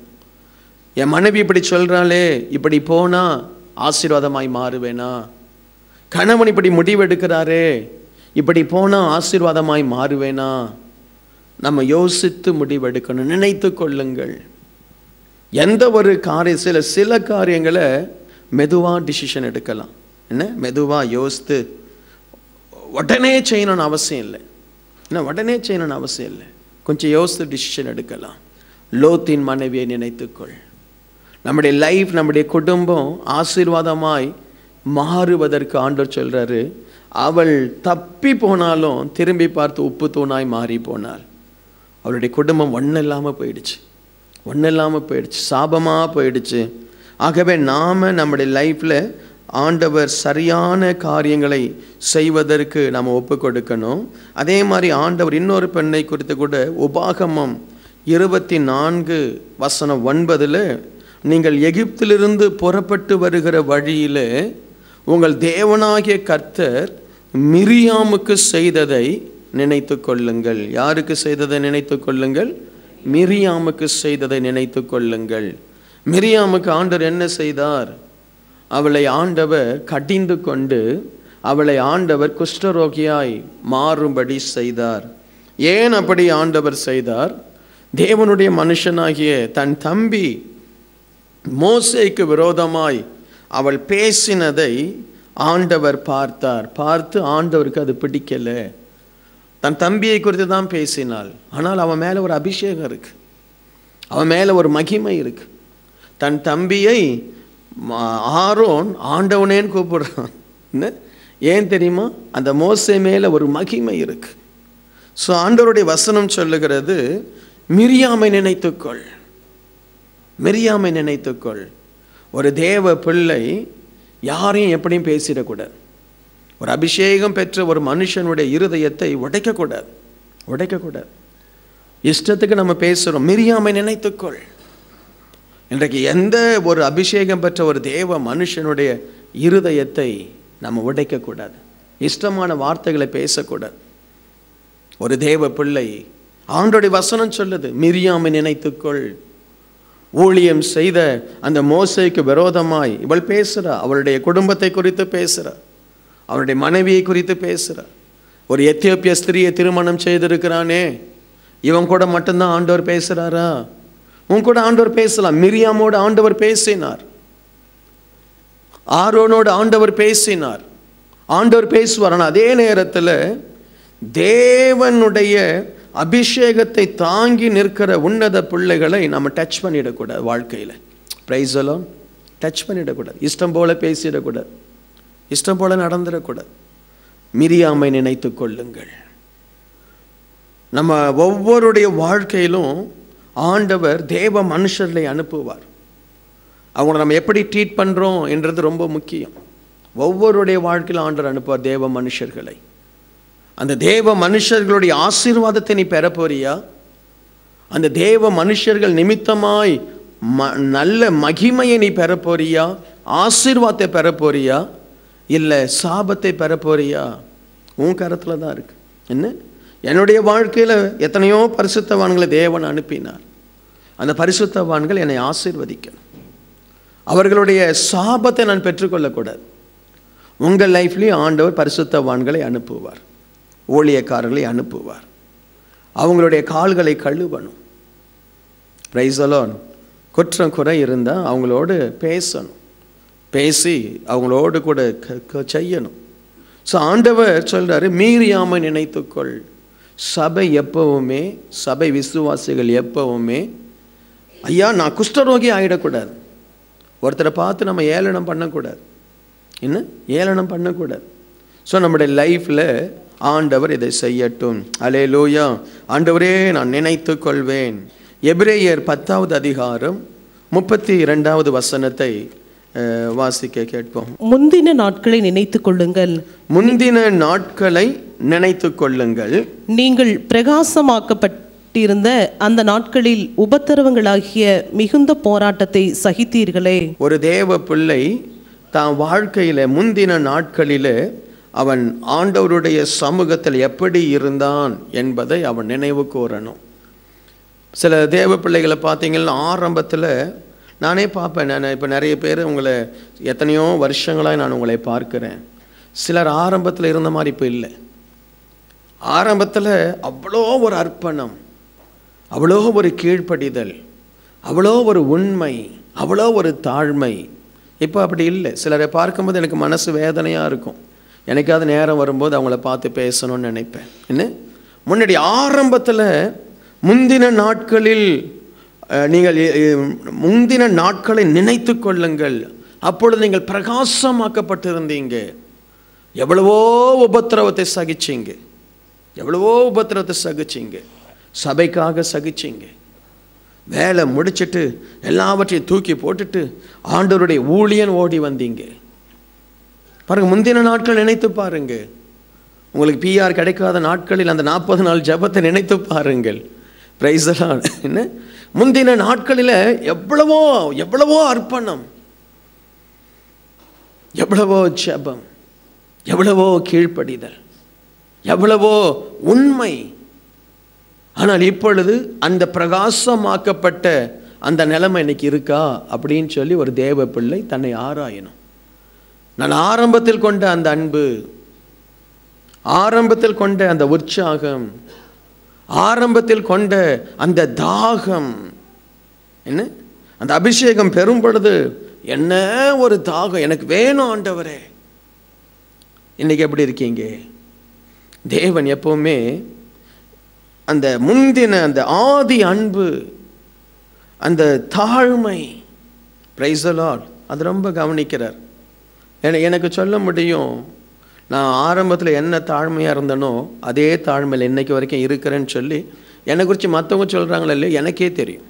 என் மனைவி இப்படி சொல்கிறாளே இப்படி போனால் ஆசீர்வாதமாய் மாறுவேனா கணவன் இப்படி முடிவெடுக்கிறாரே இப்படி போனால் ஆசீர்வாதமாய் மாறுவேனா நம்ம யோசித்து முடிவெடுக்கணும் நினைத்து கொள்ளுங்கள் எந்த ஒரு காரிய சில சில காரியங்களை மெதுவாக டிசிஷன் எடுக்கலாம் என்ன மெதுவாக யோசித்து உடனே செய்யணும்னு அவசியம் இல்லை ஏன்னா உடனே செய்யணும்னு அவசியம் இல்லை கொஞ்சம் யோசித்து டிசிஷன் எடுக்கலாம் லோத்தின் மனைவியை நினைத்துக்கொள் நம்முடைய லைஃப் நம்முடைய குடும்பம் ஆசீர்வாதமாய் மாறுவதற்கு ஆண்டவர் சொல்கிறாரு அவள் தப்பி போனாலும் திரும்பி பார்த்து உப்பு தூணாய் மாறி போனாள் அவளுடைய குடும்பம் ஒன்றும் இல்லாமல் போயிடுச்சு ஒன்றும் இல்லாமல் போயிடுச்சு சாபமாக போயிடுச்சு ஆகவே நாம் நம்முடைய லைஃப்பில் ஆண்டவர் சரியான காரியங்களை செய்வதற்கு நாம் ஒப்பு கொடுக்கணும் அதே மாதிரி ஆண்டவர் இன்னொரு பெண்ணை குறித்து கூட உபாகமம் இருபத்தி நான்கு வசனம் ஒன்பதில் நீங்கள் எகிப்திலிருந்து புறப்பட்டு வருகிற வழியில் உங்கள் தேவனாகிய கர்த்தர் மிரியாமுக்கு செய்ததை நினைத்து கொள்ளுங்கள் யாருக்கு செய்ததை நினைத்து கொள்ளுங்கள் மிரியாமுக்கு செய்ததை நினைத்து கொள்ளுங்கள் மிரியாமுக்கு ஆண்டர் என்ன செய்தார் அவளை ஆண்டவர் கடிந்து கொண்டு அவளை ஆண்டவர் குஷ்டரோகியாய் மாறும்படி செய்தார் ஏன் அப்படி ஆண்டவர் செய்தார் தேவனுடைய மனுஷனாகிய தன் தம்பி மோசைக்கு விரோதமாய் அவள் பேசினதை ஆண்டவர் பார்த்தார் பார்த்து ஆண்டவருக்கு அது பிடிக்கல தன் தம்பியை குறித்து தான் பேசினாள் ஆனால் அவன் மேலே ஒரு அபிஷேகம் இருக்குது அவன் மேலே ஒரு மகிமை இருக்குது தன் தம்பியை ஆரோன் ஆண்டவனேன்னு கூப்பிடுறான் ஏன் தெரியுமா அந்த மோசை மேலே ஒரு மகிமை இருக்குது ஸோ ஆண்டவருடைய வசனம் சொல்லுகிறது மிரியாமை நினைத்துக்கொள் மிரியாமை நினைத்துக்கொள் ஒரு தேவ பிள்ளை யாரையும் எப்படியும் பேசிடக்கூடாது ஒரு அபிஷேகம் பெற்ற ஒரு மனுஷனுடைய இருதயத்தை உடைக்கக்கூடாது உடைக்கக்கூடாது இஷ்டத்துக்கு நம்ம பேசுகிறோம் மிரியாமை நினைத்துக்கொள் இன்றைக்கு எந்த ஒரு அபிஷேகம் பெற்ற ஒரு தேவ மனுஷனுடைய இருதயத்தை நம்ம உடைக்கக்கூடாது இஷ்டமான வார்த்தைகளை பேசக்கூடாது ஒரு தேவ பிள்ளை ஆண்டோடைய வசனம் சொல்லுது மிரியாமை நினைத்துக்கொள் ஊழியம் செய்த அந்த மோசைக்கு விரோதமாய் இவள் பேசுகிறா அவளுடைய குடும்பத்தை குறித்து பேசுகிறா அவருடைய மனைவியை குறித்து பேசுகிறா ஒரு எத்தியோப்பிய ஸ்திரியை திருமணம் செய்திருக்கிறானே இவன் கூட மட்டும்தான் ஆண்டோர் பேசுகிறாரா உன் கூட ஆண்டவர் பேசலாம் மிரியாமோடு ஆண்டவர் பேசினார் ஆரோனோடு ஆண்டவர் பேசினார் ஆண்டவர் பேசுவார் ஆனால் அதே நேரத்தில் தேவனுடைய அபிஷேகத்தை தாங்கி நிற்கிற உன்னத பிள்ளைகளை நம்ம டச் பண்ணிடக்கூடாது வாழ்க்கையில் ப்ரைஸ் அலோன் டச் பண்ணிடக்கூடாது இஷ்டம் போல் பேசிடக்கூடாது இஷ்டம் போல நடந்துடக்கூடாது மிரியாமை நினைத்து கொள்ளுங்கள் நம்ம ஒவ்வொருடைய வாழ்க்கையிலும் ஆண்டவர் தேவ மனுஷர்களை அனுப்புவார் அவங்கள நம்ம எப்படி ட்ரீட் பண்ணுறோம் என்றது ரொம்ப முக்கியம் ஒவ்வொருடைய வாழ்க்கையில் ஆண்டவர் அனுப்புவார் தேவ மனுஷர்களை அந்த தேவ மனுஷர்களுடைய ஆசீர்வாதத்தை நீ பெறப்போறியா அந்த தேவ மனுஷர்கள் நிமித்தமாய் ம நல்ல மகிமையை நீ பெறப்போறியா ஆசீர்வாதத்தை பெறப்போறியா இல்லை சாபத்தை பெறப்போறியா உன் கரத்தில் தான் இருக்குது என்ன என்னுடைய வாழ்க்கையில் எத்தனையோ பரிசுத்தவான்களை தேவன் அனுப்பினார் அந்த பரிசுத்தவான்கள் என்னை ஆசீர்வதிக்கணும் அவர்களுடைய சாபத்தை நான் பெற்றுக்கொள்ளக்கூடாது உங்கள் லைஃப்லேயும் ஆண்டவர் பரிசுத்தவான்களை அனுப்புவார் ஊழியக்காரர்களை அனுப்புவார் அவங்களுடைய கால்களை கழுவணும் பிரைசலோன் குற்றம் குறை இருந்தால் அவங்களோடு பேசணும் பேசி அவங்களோடு கூட செய்யணும் ஸோ ஆண்டவர் சொல்கிறாரு மீறியாமல் நினைத்துக்கொள் சபை எப்பவுமே சபை விசுவாசிகள் எப்பவுமே ஐயா நான் குஷ்டரோகி ஆகிடக்கூடாது ஒருத்தரை பார்த்து நம்ம ஏளனம் பண்ணக்கூடாது என்ன ஏளனம் பண்ணக்கூடாது ஸோ நம்முடைய லைஃப்பில் ஆண்டவர் இதை செய்யட்டும் அலே லோயா ஆண்டவரே நான் நினைத்து கொள்வேன் எபிரேயர் பத்தாவது அதிகாரம் முப்பத்தி இரண்டாவது வசனத்தை வாசிக்க கேட்போம் முந்தின நாட்களை நினைத்து கொள்ளுங்கள் முந்தின நாட்களை நினைத்து கொள்ளுங்கள் நீங்கள் பிரகாசமாக்கப்பட்டிருந்த அந்த நாட்களில் உபத்திரவங்களாகிய மிகுந்த போராட்டத்தை சகித்தீர்களே ஒரு தேவ பிள்ளை தான் வாழ்க்கையில் முந்தின நாட்களில் அவன் ஆண்டவருடைய சமூகத்தில் எப்படி இருந்தான் என்பதை அவன் நினைவு கூறணும் சில தேவ பிள்ளைகளை பார்த்தீங்கன்னா ஆரம்பத்தில் நானே பார்ப்பேன் நான் இப்போ நிறைய பேர் உங்களை எத்தனையோ வருஷங்களாக நான் உங்களை பார்க்குறேன் சிலர் ஆரம்பத்தில் இருந்த மாதிரி இப்போ இல்லை ஆரம்பத்தில் அவ்வளோ ஒரு அர்ப்பணம் அவ்வளோ ஒரு கீழ்ப்படிதல் அவ்வளோ ஒரு உண்மை அவ்வளோ ஒரு தாழ்மை இப்போ அப்படி இல்லை சிலரை பார்க்கும்போது எனக்கு மனசு வேதனையாக இருக்கும் எனக்காவது நேரம் வரும்போது அவங்கள பார்த்து பேசணும்னு நினைப்பேன் என்ன முன்னாடி ஆரம்பத்தில் முந்தின நாட்களில் நீங்கள் முந்தின நாட்களை நினைத்து கொள்ளுங்கள் அப்பொழுது நீங்கள் பிரகாசமாக்கப்பட்டிருந்தீங்க எவ்வளவோ உபத்திரவத்தை சகிச்சிங்க எவ்வளவோ உபத்திரத்தை சகிச்சிங்க சபைக்காக சகிச்சிங்க வேலை முடிச்சுட்டு எல்லாவற்றையும் தூக்கி போட்டுட்டு ஆண்டவருடைய ஊழியன் ஓடி வந்தீங்க பாருங்கள் முந்தின நாட்கள் நினைத்து பாருங்கள் உங்களுக்கு பிஆர் கிடைக்காத நாட்களில் அந்த நாற்பது நாள் ஜபத்தை நினைத்து பாருங்கள் பிரைஸெல்லாம் என்ன முந்தின நாட்களில் எவ்வளவோ எவ்வளவோ அர்ப்பணம் எவ்வளவோ ஜபம் எவ்வளவோ கீழ்ப்படிதல் எவ்வளவோ உண்மை ஆனால் இப்பொழுது அந்த பிரகாசமாக்கப்பட்ட அந்த நிலைமை இன்னைக்கு இருக்கா அப்படின்னு சொல்லி ஒரு தேவ பிள்ளை தன்னை ஆராயணும் நான் ஆரம்பத்தில் கொண்ட அந்த அன்பு ஆரம்பத்தில் கொண்ட அந்த உற்சாகம் ஆரம்பத்தில் கொண்ட அந்த தாகம் என்ன அந்த அபிஷேகம் பெறும் பொழுது என்ன ஒரு தாகம் எனக்கு வேணும் ஆண்டவரே இன்னைக்கு எப்படி இருக்கீங்க தேவன் எப்போவுமே அந்த முந்தின அந்த ஆதி அன்பு அந்த தாழ்மை பிரைசலால் அது ரொம்ப கவனிக்கிறார் எனக்கு சொல்ல முடியும் நான் ஆரம்பத்தில் என்ன தாழ்மையாக இருந்தனோ அதே தாழ்மையில் இன்னைக்கு வரைக்கும் இருக்கிறேன்னு சொல்லி என்னை குறித்து மற்றவங்க சொல்கிறாங்களே இல்லையோ எனக்கே தெரியும்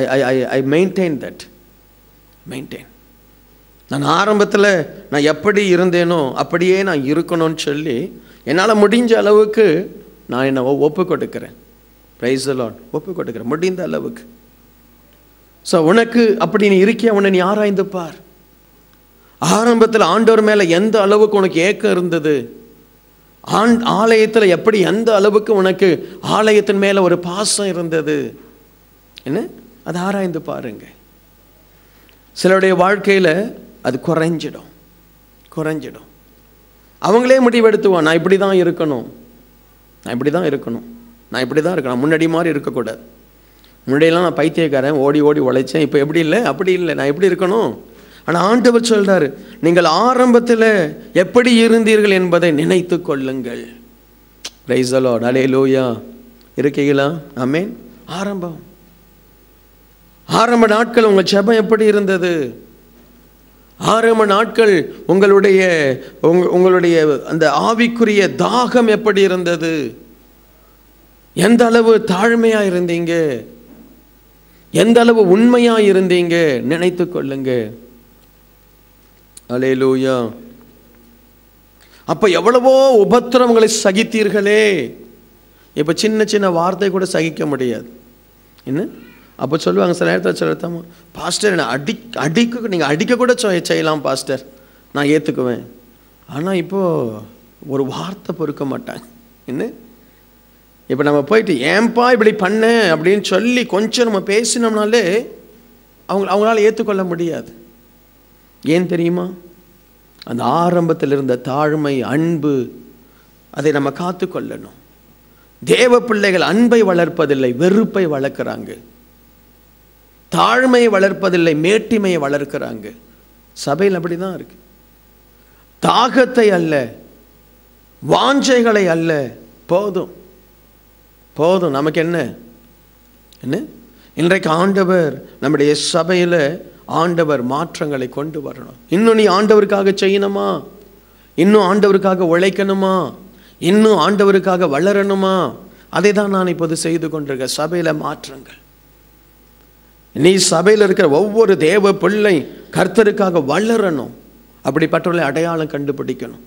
I I I I maintain that maintain நான் ஆரம்பத்தில் நான் எப்படி இருந்தேனோ அப்படியே நான் இருக்கணும்னு சொல்லி என்னால் முடிஞ்ச அளவுக்கு நான் என்னை ஒப்பு கொடுக்குறேன் ப்ரைஸ் லாட் ஒப்பு கொடுக்குறேன் முடிந்த அளவுக்கு ஸோ உனக்கு அப்படி நீ இருக்கிய உன்னை நீ ஆராய்ந்து பார் ஆரம்பத்தில் ஆண்டவர் மேலே எந்த அளவுக்கு உனக்கு ஏக்கம் இருந்தது ஆண் ஆலயத்தில் எப்படி எந்த அளவுக்கு உனக்கு ஆலயத்தின் மேலே ஒரு பாசம் இருந்தது என்ன அதை ஆராய்ந்து பாருங்கள் சிலருடைய வாழ்க்கையில் அது குறைஞ்சிடும் குறைஞ்சிடும் அவங்களே முடிவெடுத்துவோம் நான் இப்படி தான் இருக்கணும் நான் இப்படி தான் இருக்கணும் நான் இப்படி தான் இருக்கணும் முன்னாடி மாதிரி இருக்கக்கூடாது முன்னாடியெல்லாம் நான் பைத்தியக்காரன் ஓடி ஓடி உழைச்சேன் இப்போ எப்படி இல்லை அப்படி இல்லை நான் எப்படி இருக்கணும் ஆனால் ஆண்டவர் சொல்கிறார் நீங்கள் ஆரம்பத்தில் எப்படி இருந்தீர்கள் என்பதை நினைத்து கொள்ளுங்கள் ரைசலோ நலே லோயா இருக்கீங்களா ஆமேன் ஆரம்பம் ஆரம்ப நாட்கள் உங்கள் செபம் எப்படி இருந்தது ஆரம்ப நாட்கள் உங்களுடைய உங்களுடைய அந்த ஆவிக்குரிய தாகம் எப்படி இருந்தது எந்த அளவு தாழ்மையாக இருந்தீங்க எந்த அளவு உண்மையாக இருந்தீங்க நினைத்து கொள்ளுங்க அலே லூயா அப்போ எவ்வளவோ உபத்திரவங்களை சகித்தீர்களே இப்போ சின்ன சின்ன வார்த்தை கூட சகிக்க முடியாது என்ன அப்போ சொல்லுவாங்க சில நேரத்தில் சொல்லத்தாமா பாஸ்டர் நான் அடி அடிக்க நீங்கள் அடிக்கக்கூட செய்யலாம் பாஸ்டர் நான் ஏற்றுக்குவேன் ஆனால் இப்போது ஒரு வார்த்தை பொறுக்க மாட்டாங்க என்ன இப்போ நம்ம போயிட்டு ஏன்பா இப்படி பண்ணு அப்படின்னு சொல்லி கொஞ்சம் நம்ம பேசினோம்னாலே அவங்க அவங்களால ஏற்றுக்கொள்ள முடியாது ஏன் தெரியுமா அந்த ஆரம்பத்தில் இருந்த தாழ்மை அன்பு அதை நம்ம காத்து கொள்ளணும் தேவ பிள்ளைகள் அன்பை வளர்ப்பதில்லை வெறுப்பை வளர்க்குறாங்க தாழ்மையை வளர்ப்பதில்லை மேட்டிமையை வளர்க்குறாங்க சபையில் அப்படி தான் இருக்கு தாகத்தை அல்ல வாஞ்சைகளை அல்ல போதும் போதும் நமக்கு என்ன என்ன இன்றைக்கு ஆண்டவர் நம்முடைய சபையில் ஆண்டவர் மாற்றங்களை கொண்டு வரணும் இன்னும் நீ ஆண்டவருக்காக செய்யணுமா இன்னும் ஆண்டவருக்காக உழைக்கணுமா இன்னும் ஆண்டவருக்காக வளரணுமா அதை தான் நான் இப்போது செய்து கொண்டிருக்க சபையில் மாற்றங்கள் நீ சபையில் இருக்கிற ஒவ்வொரு தேவ பிள்ளை கர்த்தருக்காக வளரணும் அப்படிப்பட்டவர்களை அடையாளம் கண்டுபிடிக்கணும்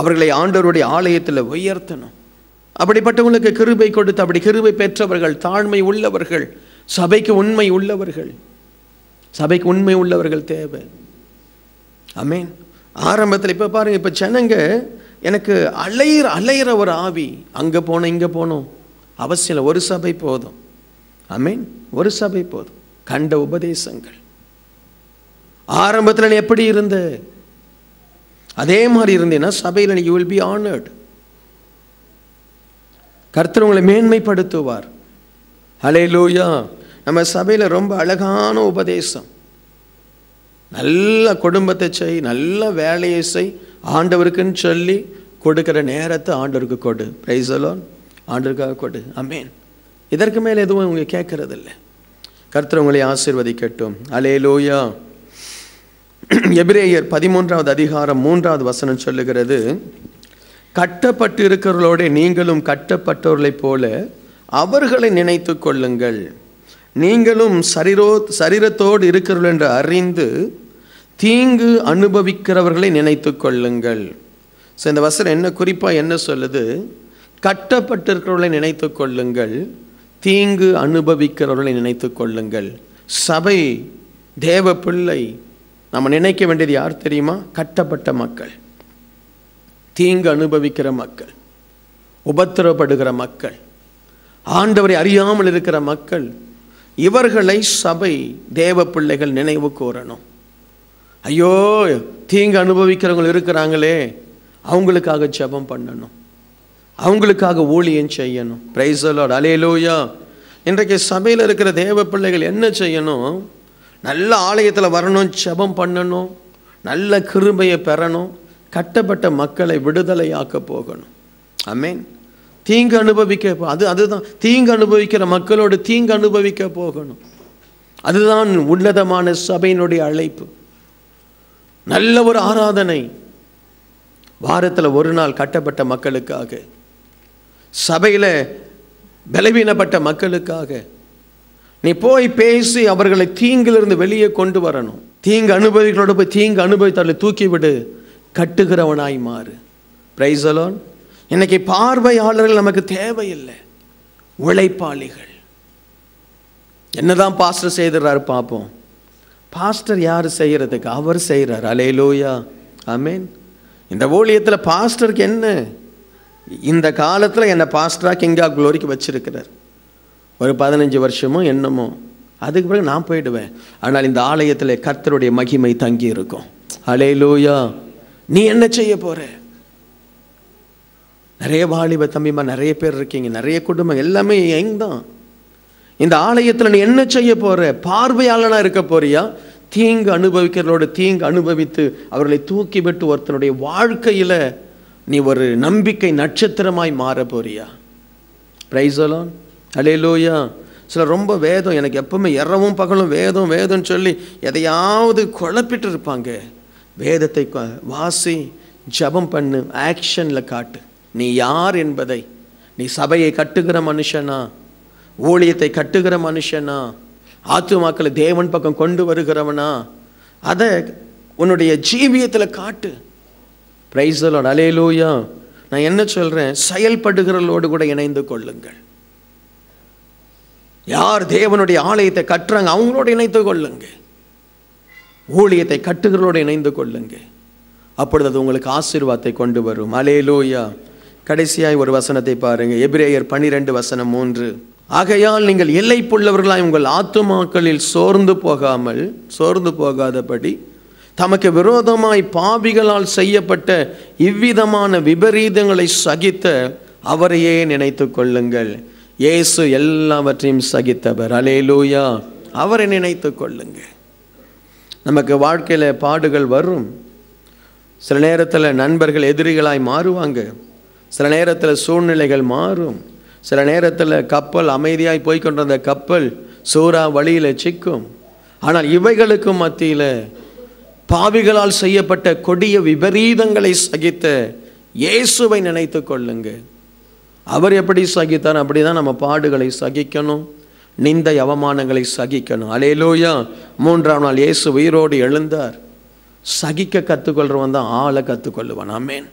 அவர்களை ஆண்டவருடைய ஆலயத்தில் உயர்த்தணும் அப்படிப்பட்டவங்களுக்கு கிருபை கொடுத்து அப்படி கிருபை பெற்றவர்கள் தாழ்மை உள்ளவர்கள் சபைக்கு உண்மை உள்ளவர்கள் சபைக்கு உண்மை உள்ளவர்கள் தேவை அமேன் ஆரம்பத்தில் இப்போ பாருங்கள் இப்போ ஜனங்க எனக்கு அலையிற அலையிற ஒரு ஆவி அங்கே போனோம் இங்கே போனோம் அவசியம் ஒரு சபை போதும் அமீன் ஒரு சபை போதும் கண்ட உபதேசங்கள் ஆரம்பத்தில் நீ எப்படி இருந்த அதே மாதிரி இருந்தேன்னா சபையில் நீ யூ வில் பி ஆனர்டு கர்த்தர் உங்களை மேன்மைப்படுத்துவார் ஹலே லூயா நம்ம சபையில் ரொம்ப அழகான உபதேசம் நல்ல குடும்பத்தை செய் நல்ல வேலையை செய் ஆண்டவருக்குன்னு சொல்லி கொடுக்குற நேரத்தை ஆண்டவருக்கு கொடு பிரைஸ் அலோன் ஆண்டவருக்காக கொடு அமேன் இதற்கு மேலே எதுவும் இவங்க கேட்கறதில்ல கர்த்தர் உங்களை ஆசிர்வதிக்கட்டும் அலே லோயா எபிரேயர் பதிமூன்றாவது அதிகாரம் மூன்றாவது வசனம் சொல்லுகிறது கட்டப்பட்டு இருக்கிறவர்களோட நீங்களும் கட்டப்பட்டவர்களைப் போல அவர்களை நினைத்து கொள்ளுங்கள் நீங்களும் சரீரோ சரீரத்தோடு இருக்கிறவர்கள் என்று அறிந்து தீங்கு அனுபவிக்கிறவர்களை நினைத்து கொள்ளுங்கள் ஸோ இந்த வசனம் என்ன குறிப்பாக என்ன சொல்லுது கட்டப்பட்டிருக்கிறவர்களை நினைத்து கொள்ளுங்கள் தீங்கு அனுபவிக்கிறவர்களை நினைத்து கொள்ளுங்கள் சபை தேவ பிள்ளை நம்ம நினைக்க வேண்டியது யார் தெரியுமா கட்டப்பட்ட மக்கள் தீங்கு அனுபவிக்கிற மக்கள் உபத்திரப்படுகிற மக்கள் ஆண்டவரை அறியாமல் இருக்கிற மக்கள் இவர்களை சபை தேவ பிள்ளைகள் நினைவு கூறணும் ஐயோ தீங்கு அனுபவிக்கிறவங்க இருக்கிறாங்களே அவங்களுக்காக ஜபம் பண்ணணும் அவங்களுக்காக ஊழியம் செய்யணும் பிரைசலோட அலையலூயா இன்றைக்கு சபையில் இருக்கிற தேவ பிள்ளைகள் என்ன செய்யணும் நல்ல ஆலயத்தில் வரணும் சபம் பண்ணணும் நல்ல கிருபையை பெறணும் கட்டப்பட்ட மக்களை விடுதலையாக்க போகணும் அமேன் தீங்கு அனுபவிக்க அது அதுதான் தீங்கு அனுபவிக்கிற மக்களோடு தீங்கு அனுபவிக்க போகணும் அதுதான் உன்னதமான சபையினுடைய அழைப்பு நல்ல ஒரு ஆராதனை வாரத்தில் ஒரு நாள் கட்டப்பட்ட மக்களுக்காக சபையில் பலவீனப்பட்ட மக்களுக்காக நீ போய் பேசி அவர்களை தீங்கிலிருந்து வெளியே கொண்டு வரணும் தீங்கு அனுபவிகளோடு போய் தீங்கு தூக்கி தூக்கிவிடு கட்டுகிறவனாய் மாறு பிரைசலோன் இன்னைக்கு பார்வையாளர்கள் நமக்கு தேவையில்லை உழைப்பாளிகள் என்னதான் பாஸ்டர் செய்துறாரு பார்ப்போம் பாஸ்டர் யார் செய்கிறதுக்கு அவர் செய்கிறார் அலையிலோயா ஐ மீன் இந்த ஊழியத்தில் பாஸ்டருக்கு என்ன இந்த காலத்தில் என்னை பாஸ்டராக கிங் ஆஃப் குளோரிக்கு வச்சுருக்கிறார் ஒரு பதினஞ்சு வருஷமோ என்னமோ அதுக்கு பிறகு நான் போயிடுவேன் ஆனால் இந்த ஆலயத்தில் கர்த்தருடைய மகிமை தங்கி இருக்கும் அலே லூயா நீ என்ன செய்ய போகிற நிறைய வாலிப தம்பிமா நிறைய பேர் இருக்கீங்க நிறைய குடும்பம் எல்லாமே எங்க தான் இந்த ஆலயத்தில் நீ என்ன செய்ய போகிற பார்வையாளனாக இருக்க போறியா தீங்கு அனுபவிக்கிறதோட தீங்கு அனுபவித்து அவர்களை தூக்கிவிட்டு ஒருத்தனுடைய வாழ்க்கையில் நீ ஒரு நம்பிக்கை நட்சத்திரமாய் மாற போறியா அலே லோயா சில ரொம்ப வேதம் எனக்கு எப்பவுமே எறவும் பகலும் வேதம் வேதம்னு சொல்லி எதையாவது குழப்பிட்டு இருப்பாங்க வேதத்தை வாசி ஜபம் பண்ணு ஆக்ஷனில் காட்டு நீ யார் என்பதை நீ சபையை கட்டுகிற மனுஷனா ஊழியத்தை கட்டுகிற மனுஷனா ஆத்துமாக்களை தேவன் பக்கம் கொண்டு வருகிறவனா அதை உன்னுடைய ஜீவியத்தில் காட்டு பிரைஸலோ அலையலூயா நான் என்ன சொல்கிறேன் செயல்படுகிறவர்களோடு கூட இணைந்து கொள்ளுங்கள் யார் தேவனுடைய ஆலயத்தை கட்டுறாங்க அவங்களோட இணைத்து கொள்ளுங்க ஊழியத்தை கட்டுகிறோடு இணைந்து கொள்ளுங்க அப்பொழுது அது உங்களுக்கு ஆசீர்வாதத்தை கொண்டு வரும் அலேலோயா கடைசியாய் ஒரு வசனத்தை பாருங்கள் எபிரேயர் பனிரெண்டு வசனம் மூன்று ஆகையால் நீங்கள் எல்லைப்புள்ளவர்களாய் உங்கள் ஆத்துமாக்களில் சோர்ந்து போகாமல் சோர்ந்து போகாதபடி தமக்கு விரோதமாய் பாவிகளால் செய்யப்பட்ட இவ்விதமான விபரீதங்களை சகித்த அவரையே நினைத்து கொள்ளுங்கள் இயேசு எல்லாவற்றையும் சகித்தவர் அலேலூயா அவரை நினைத்து கொள்ளுங்கள் நமக்கு வாழ்க்கையில் பாடுகள் வரும் சில நேரத்தில் நண்பர்கள் எதிரிகளாய் மாறுவாங்க சில நேரத்தில் சூழ்நிலைகள் மாறும் சில நேரத்தில் கப்பல் அமைதியாய் போய்கொண்டிருந்த கப்பல் சூறா வழியில் சிக்கும் ஆனால் இவைகளுக்கு மத்தியில் பாவிகளால் செய்யப்பட்ட கொடிய விபரீதங்களை சகித்த இயேசுவை நினைத்து கொள்ளுங்க அவர் எப்படி சகித்தார் அப்படி தான் நம்ம பாடுகளை சகிக்கணும் நிந்தை அவமானங்களை சகிக்கணும் அலையிலோயா மூன்றாம் நாள் இயேசு உயிரோடு எழுந்தார் சகிக்க கற்றுக்கொள்கிறவன் தான் ஆளை கற்றுக்கொள்ளுவான் ஆமேன்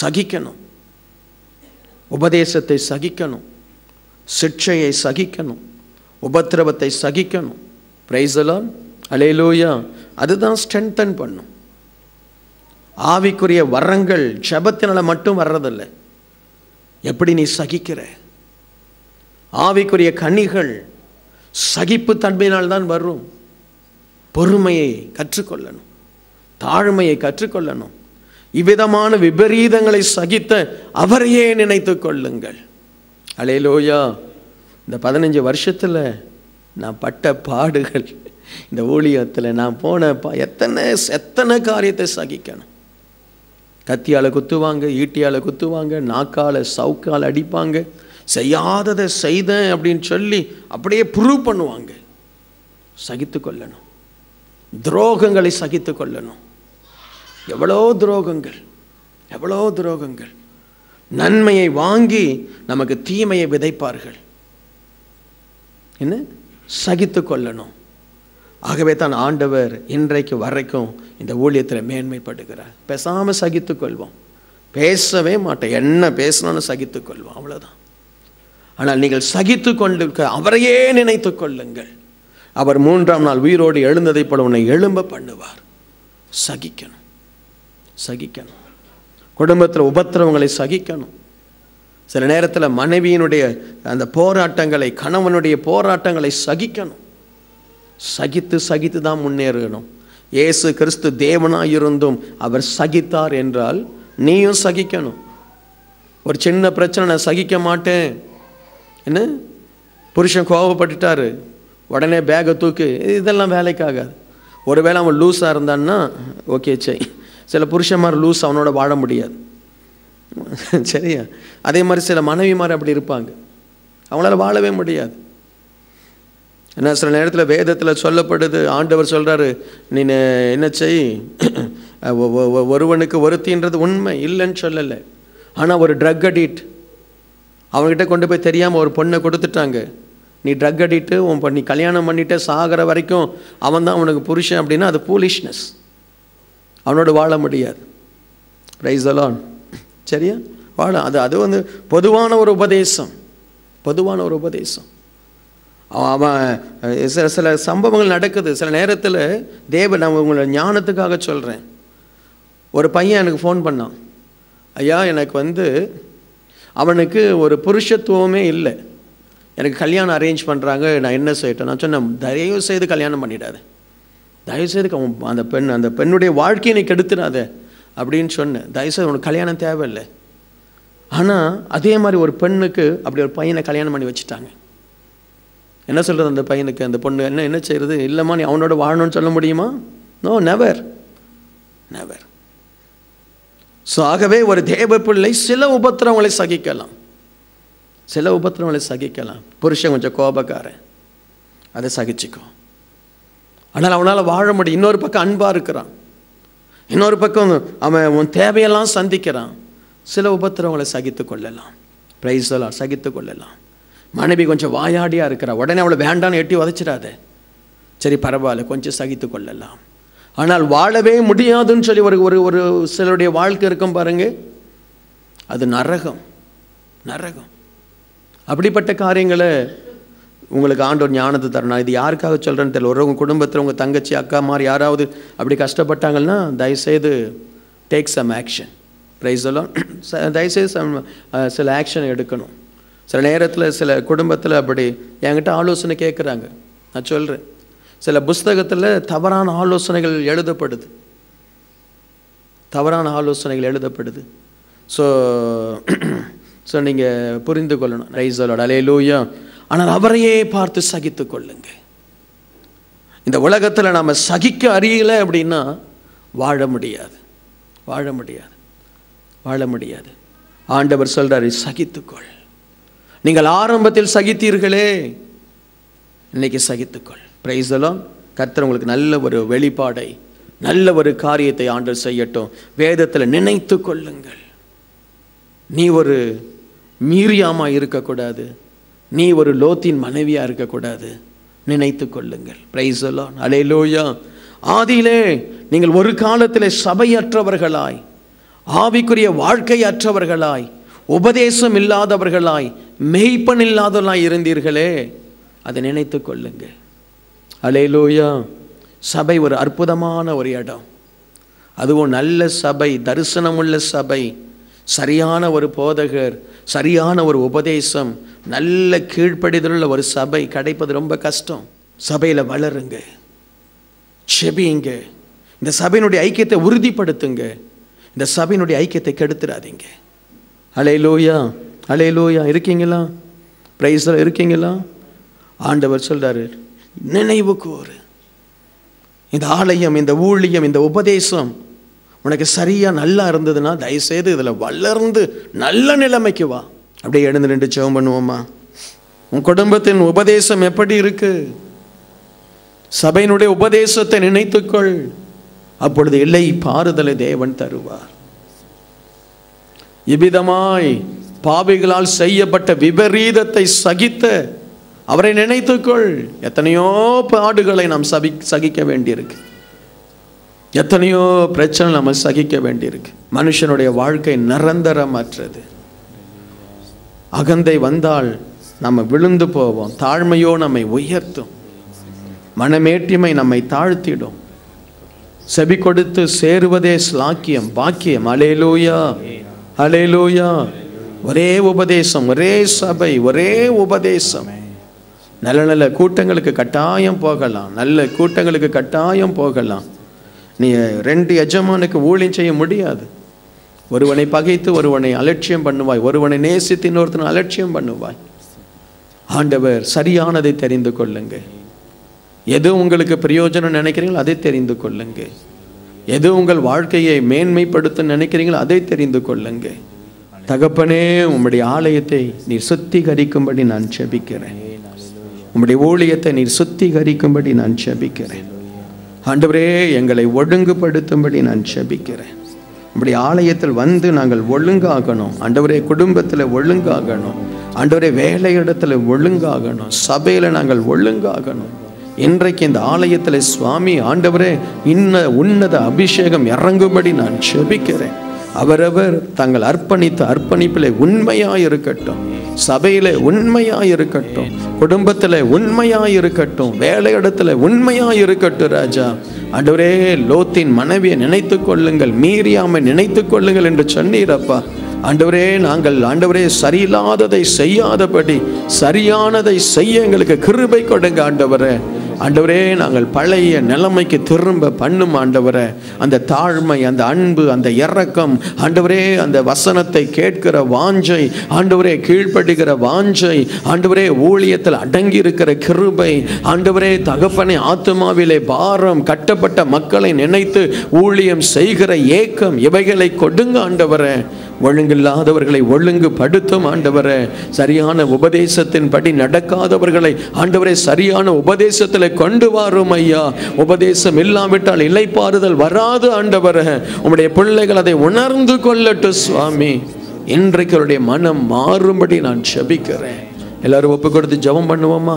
சகிக்கணும் உபதேசத்தை சகிக்கணும் சிக்ஷையை சகிக்கணும் உபத்திரவத்தை சகிக்கணும் பிரைசலான் அலையிலோயா அதுதான் ஸ்ட்ரென்தன் பண்ணும் ஆவிக்குரிய வரங்கள் ஜபத்தினால் மட்டும் வர்றதில்லை எப்படி நீ சகிக்கிற ஆவிக்குரிய கனிகள் சகிப்பு தன்மையினால் தான் வரும் பொறுமையை கற்றுக்கொள்ளணும் தாழ்மையை கற்றுக்கொள்ளணும் இவ்விதமான விபரீதங்களை சகித்த அவரையே நினைத்து கொள்ளுங்கள் அலையலோயா இந்த பதினஞ்சு வருஷத்தில் நான் பட்ட பாடுகள் இந்த ஊழியத்தில் நான் போனப்பா எத்தனை எத்தனை காரியத்தை சகிக்கணும் கத்தியால் குத்துவாங்க ஈட்டியால் குத்துவாங்க நாக்கால் சவுக்கால் அடிப்பாங்க செய்யாததை செய்தேன் அப்படின்னு சொல்லி அப்படியே ப்ரூவ் பண்ணுவாங்க சகித்து கொள்ளணும் துரோகங்களை சகித்து கொள்ளணும் எவ்வளோ துரோகங்கள் எவ்வளோ துரோகங்கள் நன்மையை வாங்கி நமக்கு தீமையை விதைப்பார்கள் என்ன சகித்து கொள்ளணும் ஆகவே தான் ஆண்டவர் இன்றைக்கு வரைக்கும் இந்த ஊழியத்தில் மேன்மைப்படுகிறார் பேசாமல் சகித்துக்கொள்வோம் பேசவே மாட்டேன் என்ன பேசணும்னு சகித்துக்கொள்வோம் அவ்வளோதான் ஆனால் நீங்கள் சகித்து கொண்டிருக்க அவரையே நினைத்து கொள்ளுங்கள் அவர் மூன்றாம் நாள் உயிரோடு எழுந்ததை போல உன்னை எழும்ப பண்ணுவார் சகிக்கணும் சகிக்கணும் குடும்பத்தில் உபத்திரவங்களை சகிக்கணும் சில நேரத்தில் மனைவியினுடைய அந்த போராட்டங்களை கணவனுடைய போராட்டங்களை சகிக்கணும் சகித்து சகித்து தான் முன்னேறணும் ஏசு கிறிஸ்து தேவனாக இருந்தும் அவர் சகித்தார் என்றால் நீயும் சகிக்கணும் ஒரு சின்ன பிரச்சனை நான் சகிக்க மாட்டேன் என்ன புருஷன் கோவப்பட்டுட்டாரு உடனே பேகை தூக்கு இதெல்லாம் வேலைக்காகாது ஒருவேளை அவன் லூஸாக இருந்தான்னா ஓகே சரி சில புருஷன்மார் லூஸ் அவனோட வாழ முடியாது சரியா அதே மாதிரி சில மனைவிமார் அப்படி இருப்பாங்க அவங்களால வாழவே முடியாது ஏன்னா சில நேரத்தில் வேதத்தில் சொல்லப்படுது ஆண்டவர் சொல்கிறாரு நீ என்ன செய் ஒருவனுக்கு ஒருத்தின்றது உண்மை இல்லைன்னு சொல்லலை ஆனால் ஒரு ட்ரக் அடிக்ட் அவங்ககிட்ட கொண்டு போய் தெரியாமல் ஒரு பொண்ணை கொடுத்துட்டாங்க நீ ட்ரக் அடிக்ட்டு உன் நீ கல்யாணம் பண்ணிட்டு சாகிற வரைக்கும் அவன் தான் உனக்கு புருஷன் அப்படின்னா அது பூலிஷ்னஸ் அவனோடு வாழ முடியாது ப்ரைஸ் அலான் சரியா வாழ அது அது வந்து பொதுவான ஒரு உபதேசம் பொதுவான ஒரு உபதேசம் அவன் சில சில சம்பவங்கள் நடக்குது சில நேரத்தில் தேவன் நான் உங்களை ஞானத்துக்காக சொல்கிறேன் ஒரு பையன் எனக்கு ஃபோன் பண்ணான் ஐயா எனக்கு வந்து அவனுக்கு ஒரு புருஷத்துவமே இல்லை எனக்கு கல்யாணம் அரேஞ்ச் பண்ணுறாங்க நான் என்ன செய்யட்டேன் நான் சொன்னேன் தயவு செய்து கல்யாணம் பண்ணிடாது தயவு செய்து அவன் அந்த பெண் அந்த பெண்ணுடைய வாழ்க்கையை நீ கெடுத்துடாத அப்படின்னு சொன்னேன் தயவு செய்து உனக்கு கல்யாணம் தேவையில்லை ஆனால் அதே மாதிரி ஒரு பெண்ணுக்கு அப்படி ஒரு பையனை கல்யாணம் பண்ணி வச்சுட்டாங்க என்ன சொல்கிறது அந்த பையனுக்கு அந்த பொண்ணு என்ன என்ன செய்கிறது இல்லைம்மா நீ அவனோட வாழணும்னு சொல்ல முடியுமா நோ நெவர் நெவர் ஸோ ஆகவே ஒரு தேவ பிள்ளை சில உபத்திரவங்களை சகிக்கலாம் சில உபத்திரவங்களை சகிக்கலாம் புருஷன் கொஞ்சம் கோபக்காரன் அதை சகிச்சுக்கோ ஆனால் அவனால் வாழ முடியும் இன்னொரு பக்கம் அன்பாக இருக்கிறான் இன்னொரு பக்கம் அவன் உன் தேவையெல்லாம் சந்திக்கிறான் சில உபத்திரவங்களை சகித்து கொள்ளலாம் ப்ரைஸெல்லாம் சகித்து கொள்ளலாம் மனைவி கொஞ்சம் வாயாடியாக இருக்கிறா உடனே அவளை வேண்டான்னு எட்டி உதச்சிடாத சரி பரவாயில்ல கொஞ்சம் சகித்து கொள்ளலாம் ஆனால் வாழவே முடியாதுன்னு சொல்லி ஒரு ஒரு ஒரு சிலருடைய வாழ்க்கை இருக்கும் பாருங்க அது நரகம் நரகம் அப்படிப்பட்ட காரியங்களை உங்களுக்கு ஆண்டோர் ஞானத்தை தரணும் இது யாருக்காக சொல்கிறேன்னு தெரியல ஒரு உங்கள் குடும்பத்தில் உங்கள் தங்கச்சி அக்கா மாதிரி யாராவது அப்படி கஷ்டப்பட்டாங்கன்னா தயவுசெய்து டேக் சம் ஆக்ஷன் ப்ரைஸ் எல்லாம் தயவுசெய்து சம் சில ஆக்ஷன் எடுக்கணும் சில நேரத்தில் சில குடும்பத்தில் அப்படி என்கிட்ட ஆலோசனை கேட்குறாங்க நான் சொல்கிறேன் சில புஸ்தகத்தில் தவறான ஆலோசனைகள் எழுதப்படுது தவறான ஆலோசனைகள் எழுதப்படுது ஸோ ஸோ நீங்கள் புரிந்து கொள்ளணும் ரைசலோட அலையிலூயா ஆனால் அவரையே பார்த்து சகித்து கொள்ளுங்க இந்த உலகத்தில் நாம் சகிக்க அறியலை அப்படின்னா வாழ முடியாது வாழ முடியாது வாழ முடியாது ஆண்டவர் சொல்கிறாரு சகித்துக்கொள் நீங்கள் ஆரம்பத்தில் சகித்தீர்களே இன்னைக்கு சகித்துக்கொள் பிரைஸெல்லாம் கர்த்தர் உங்களுக்கு நல்ல ஒரு வெளிப்பாடை நல்ல ஒரு காரியத்தை ஆண்டு செய்யட்டும் வேதத்தில் நினைத்து கொள்ளுங்கள் நீ ஒரு மீரியாமா இருக்கக்கூடாது நீ ஒரு லோத்தின் மனைவியாக இருக்கக்கூடாது நினைத்து கொள்ளுங்கள் பிரைஸெல்லாம் அலையிலோயா ஆதியிலே நீங்கள் ஒரு காலத்தில் சபையற்றவர்களாய் ஆவிக்குரிய வாழ்க்கையற்றவர்களாய் உபதேசம் இல்லாதவர்களாய் மெய்ப்பன் இல்லாதெல்லாம் இருந்தீர்களே அதை நினைத்து கொள்ளுங்க அலையிலோயா சபை ஒரு அற்புதமான ஒரு இடம் அதுவும் நல்ல சபை தரிசனமுள்ள சபை சரியான ஒரு போதகர் சரியான ஒரு உபதேசம் நல்ல கீழ்ப்படிதலுள்ள ஒரு சபை கிடைப்பது ரொம்ப கஷ்டம் சபையில் வளருங்க செபிங்க இந்த சபையினுடைய ஐக்கியத்தை உறுதிப்படுத்துங்க இந்த சபையினுடைய ஐக்கியத்தை கெடுத்துடாதீங்க அலையிலோயா அலே லூயா இருக்கீங்களா பிரைஸில் இருக்கீங்களா ஆண்டவர் சொல்கிறாரு நினைவு கூறு இந்த ஆலயம் இந்த ஊழியம் இந்த உபதேசம் உனக்கு சரியாக நல்லா இருந்ததுன்னா தயவுசெய்து இதில் வளர்ந்து நல்ல நிலைமைக்கு வா அப்படியே எழுந்து ரெண்டு சேவம் பண்ணுவோமா உன் குடும்பத்தின் உபதேசம் எப்படி இருக்கு சபையினுடைய உபதேசத்தை நினைத்துக்கொள் அப்பொழுது இல்லை பாறுதலை தேவன் தருவார் இவ்விதமாய் பாவிகளால் செய்யப்பட்ட விபரீதத்தை சகித்த அவரை நினைத்துக்கொள் எத்தனையோ பாடுகளை நாம் சபி சகிக்க வேண்டியிருக்கு எத்தனையோ பிரச்சனை நம்ம சகிக்க வேண்டியிருக்கு மனுஷனுடைய வாழ்க்கை நிரந்தரமற்றது அகந்தை வந்தால் நம்ம விழுந்து போவோம் தாழ்மையோ நம்மை உயர்த்தும் மனமேட்டிமை நம்மை தாழ்த்திடும் செபி கொடுத்து சேருவதே ஸ்லாக்கியம் பாக்கியம் அலேலூயா அலேலூயா ஒரே உபதேசம் ஒரே சபை ஒரே உபதேசம் நல்ல நல்ல கூட்டங்களுக்கு கட்டாயம் போகலாம் நல்ல கூட்டங்களுக்கு கட்டாயம் போகலாம் நீ ரெண்டு எஜமானுக்கு ஊழியம் செய்ய முடியாது ஒருவனை பகைத்து ஒருவனை அலட்சியம் பண்ணுவாய் ஒருவனை நேசித்து இன்னொருத்தனை அலட்சியம் பண்ணுவாய் ஆண்டவர் சரியானதை தெரிந்து கொள்ளுங்க எது உங்களுக்கு பிரயோஜனம் நினைக்கிறீங்களோ அதை தெரிந்து கொள்ளுங்க எது உங்கள் வாழ்க்கையை மேன்மைப்படுத்த நினைக்கிறீங்களோ அதை தெரிந்து கொள்ளுங்கள் தகப்பனே உம்முடைய ஆலயத்தை நீர் சுத்திகரிக்கும்படி நான் செபிக்கிறேன் உம்முடைய ஊழியத்தை நீர் சுத்திகரிக்கும்படி நான் செபிக்கிறேன் ஆண்டவரே எங்களை ஒழுங்குபடுத்தும்படி நான் செபிக்கிறேன் உம்முடைய ஆலயத்தில் வந்து நாங்கள் ஒழுங்காகணும் ஆண்டவரே குடும்பத்தில் ஒழுங்காகணும் ஆண்டவரே வேலை இடத்துல ஒழுங்காகணும் சபையில் நாங்கள் ஒழுங்காகணும் இன்றைக்கு இந்த ஆலயத்தில் சுவாமி ஆண்டவரே இன்ன உன்னத அபிஷேகம் இறங்கும்படி நான் செபிக்கிறேன் அவரவர் தங்கள் அர்ப்பணித்த அர்ப்பணிப்பில் உண்மையாக இருக்கட்டும் சபையில் உண்மையாக இருக்கட்டும் குடும்பத்தில் உண்மையாக இருக்கட்டும் வேலை இடத்துல உண்மையாக இருக்கட்டும் ராஜா அடுவரே லோத்தின் மனைவியை நினைத்து கொள்ளுங்கள் மீறியாமை நினைத்து கொள்ளுங்கள் என்று சொன்னீரப்பா ஆண்டவரே நாங்கள் ஆண்டவரே சரியில்லாததை செய்யாதபடி சரியானதை செய்ய எங்களுக்கு கிருபை கொடுங்க ஆண்டவரே ஆண்டவரே நாங்கள் பழைய நிலைமைக்கு திரும்ப பண்ணும் ஆண்டவரை அந்த தாழ்மை அந்த அன்பு அந்த இறக்கம் ஆண்டவரே அந்த வசனத்தை கேட்கிற வாஞ்சை ஆண்டவரே கீழ்ப்படுகிற வாஞ்சை ஆண்டவரே ஊழியத்தில் அடங்கி இருக்கிற கிருபை ஆண்டவரே தகப்பனை ஆத்மாவிலே பாரம் கட்டப்பட்ட மக்களை நினைத்து ஊழியம் செய்கிற ஏக்கம் இவைகளை கொடுங்க ஆண்டவரை ஒழுங்கில்லாதவர்களை ஒழுங்குபடுத்தும் ஆண்டவரை சரியான உபதேசத்தின்படி நடக்காதவர்களை ஆண்டவரை சரியான உபதேசத்தில் கொண்டு வரும் ஐயா உபதேசம் இல்லாவிட்டால் இலைப்பாறுதல் வராது ஆண்டவர உங்களுடைய பிள்ளைகள் அதை உணர்ந்து கொள்ளட்டும் சுவாமி இன்றைக்கு அவருடைய மனம் மாறும்படி நான் செபிக்கிறேன் எல்லாரும் ஒப்பு கொடுத்து ஜபம் பண்ணுவோமா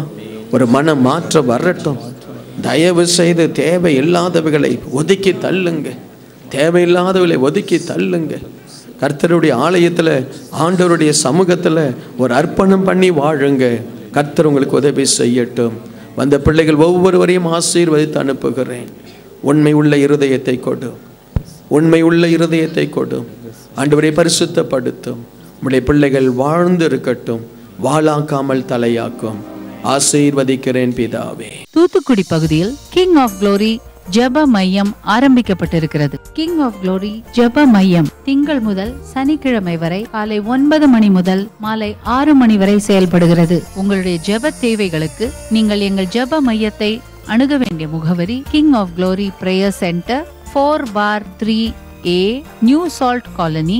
ஒரு மன மாற்றம் வரட்டும் தயவு செய்து தேவை ஒதுக்கி தள்ளுங்க தேவையில்லாதவர்களை ஒதுக்கி தள்ளுங்க கர்த்தருடைய ஆலயத்தில் ஆண்டவருடைய சமூகத்தில் ஒரு அர்ப்பணம் பண்ணி வாழுங்க கர்த்தர் உங்களுக்கு உதவி செய்யட்டும் வந்த பிள்ளைகள் ஒவ்வொருவரையும் ஆசீர்வதித்து அனுப்புகிறேன் உண்மை உள்ள இருதயத்தை கொடும் உண்மை உள்ள இருதயத்தை கொடும் ஆண்டவரை பரிசுத்தப்படுத்தும் உங்களுடைய பிள்ளைகள் வாழ்ந்து இருக்கட்டும் வாழாக்காமல் தலையாக்கும் ஆசீர்வதிக்கிறேன் பிதாவே தூத்துக்குடி பகுதியில் கிங் ஆஃப் குளோரி ஜப மையம் ஆரம்பிக்கப்பட்டிருக்கிறது கிங் ஆஃப் குளோரி ஜப மையம் திங்கள் முதல் சனிக்கிழமை வரை காலை ஒன்பது மணி முதல் மாலை ஆறு மணி வரை செயல்படுகிறது உங்களுடைய ஜப தேவைகளுக்கு நீங்கள் எங்கள் ஜப மையத்தை அணுக வேண்டிய முகவரி king of glory prayer centre four bar three A new salt colony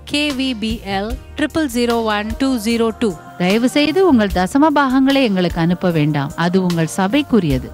KVPL triple zero one two zero two தயவு செய்து உங்கள் தசம பாகங்களை எங்களுக்கு அனுப்ப வேண்டாம் அது உங்கள் சபைக்குரியது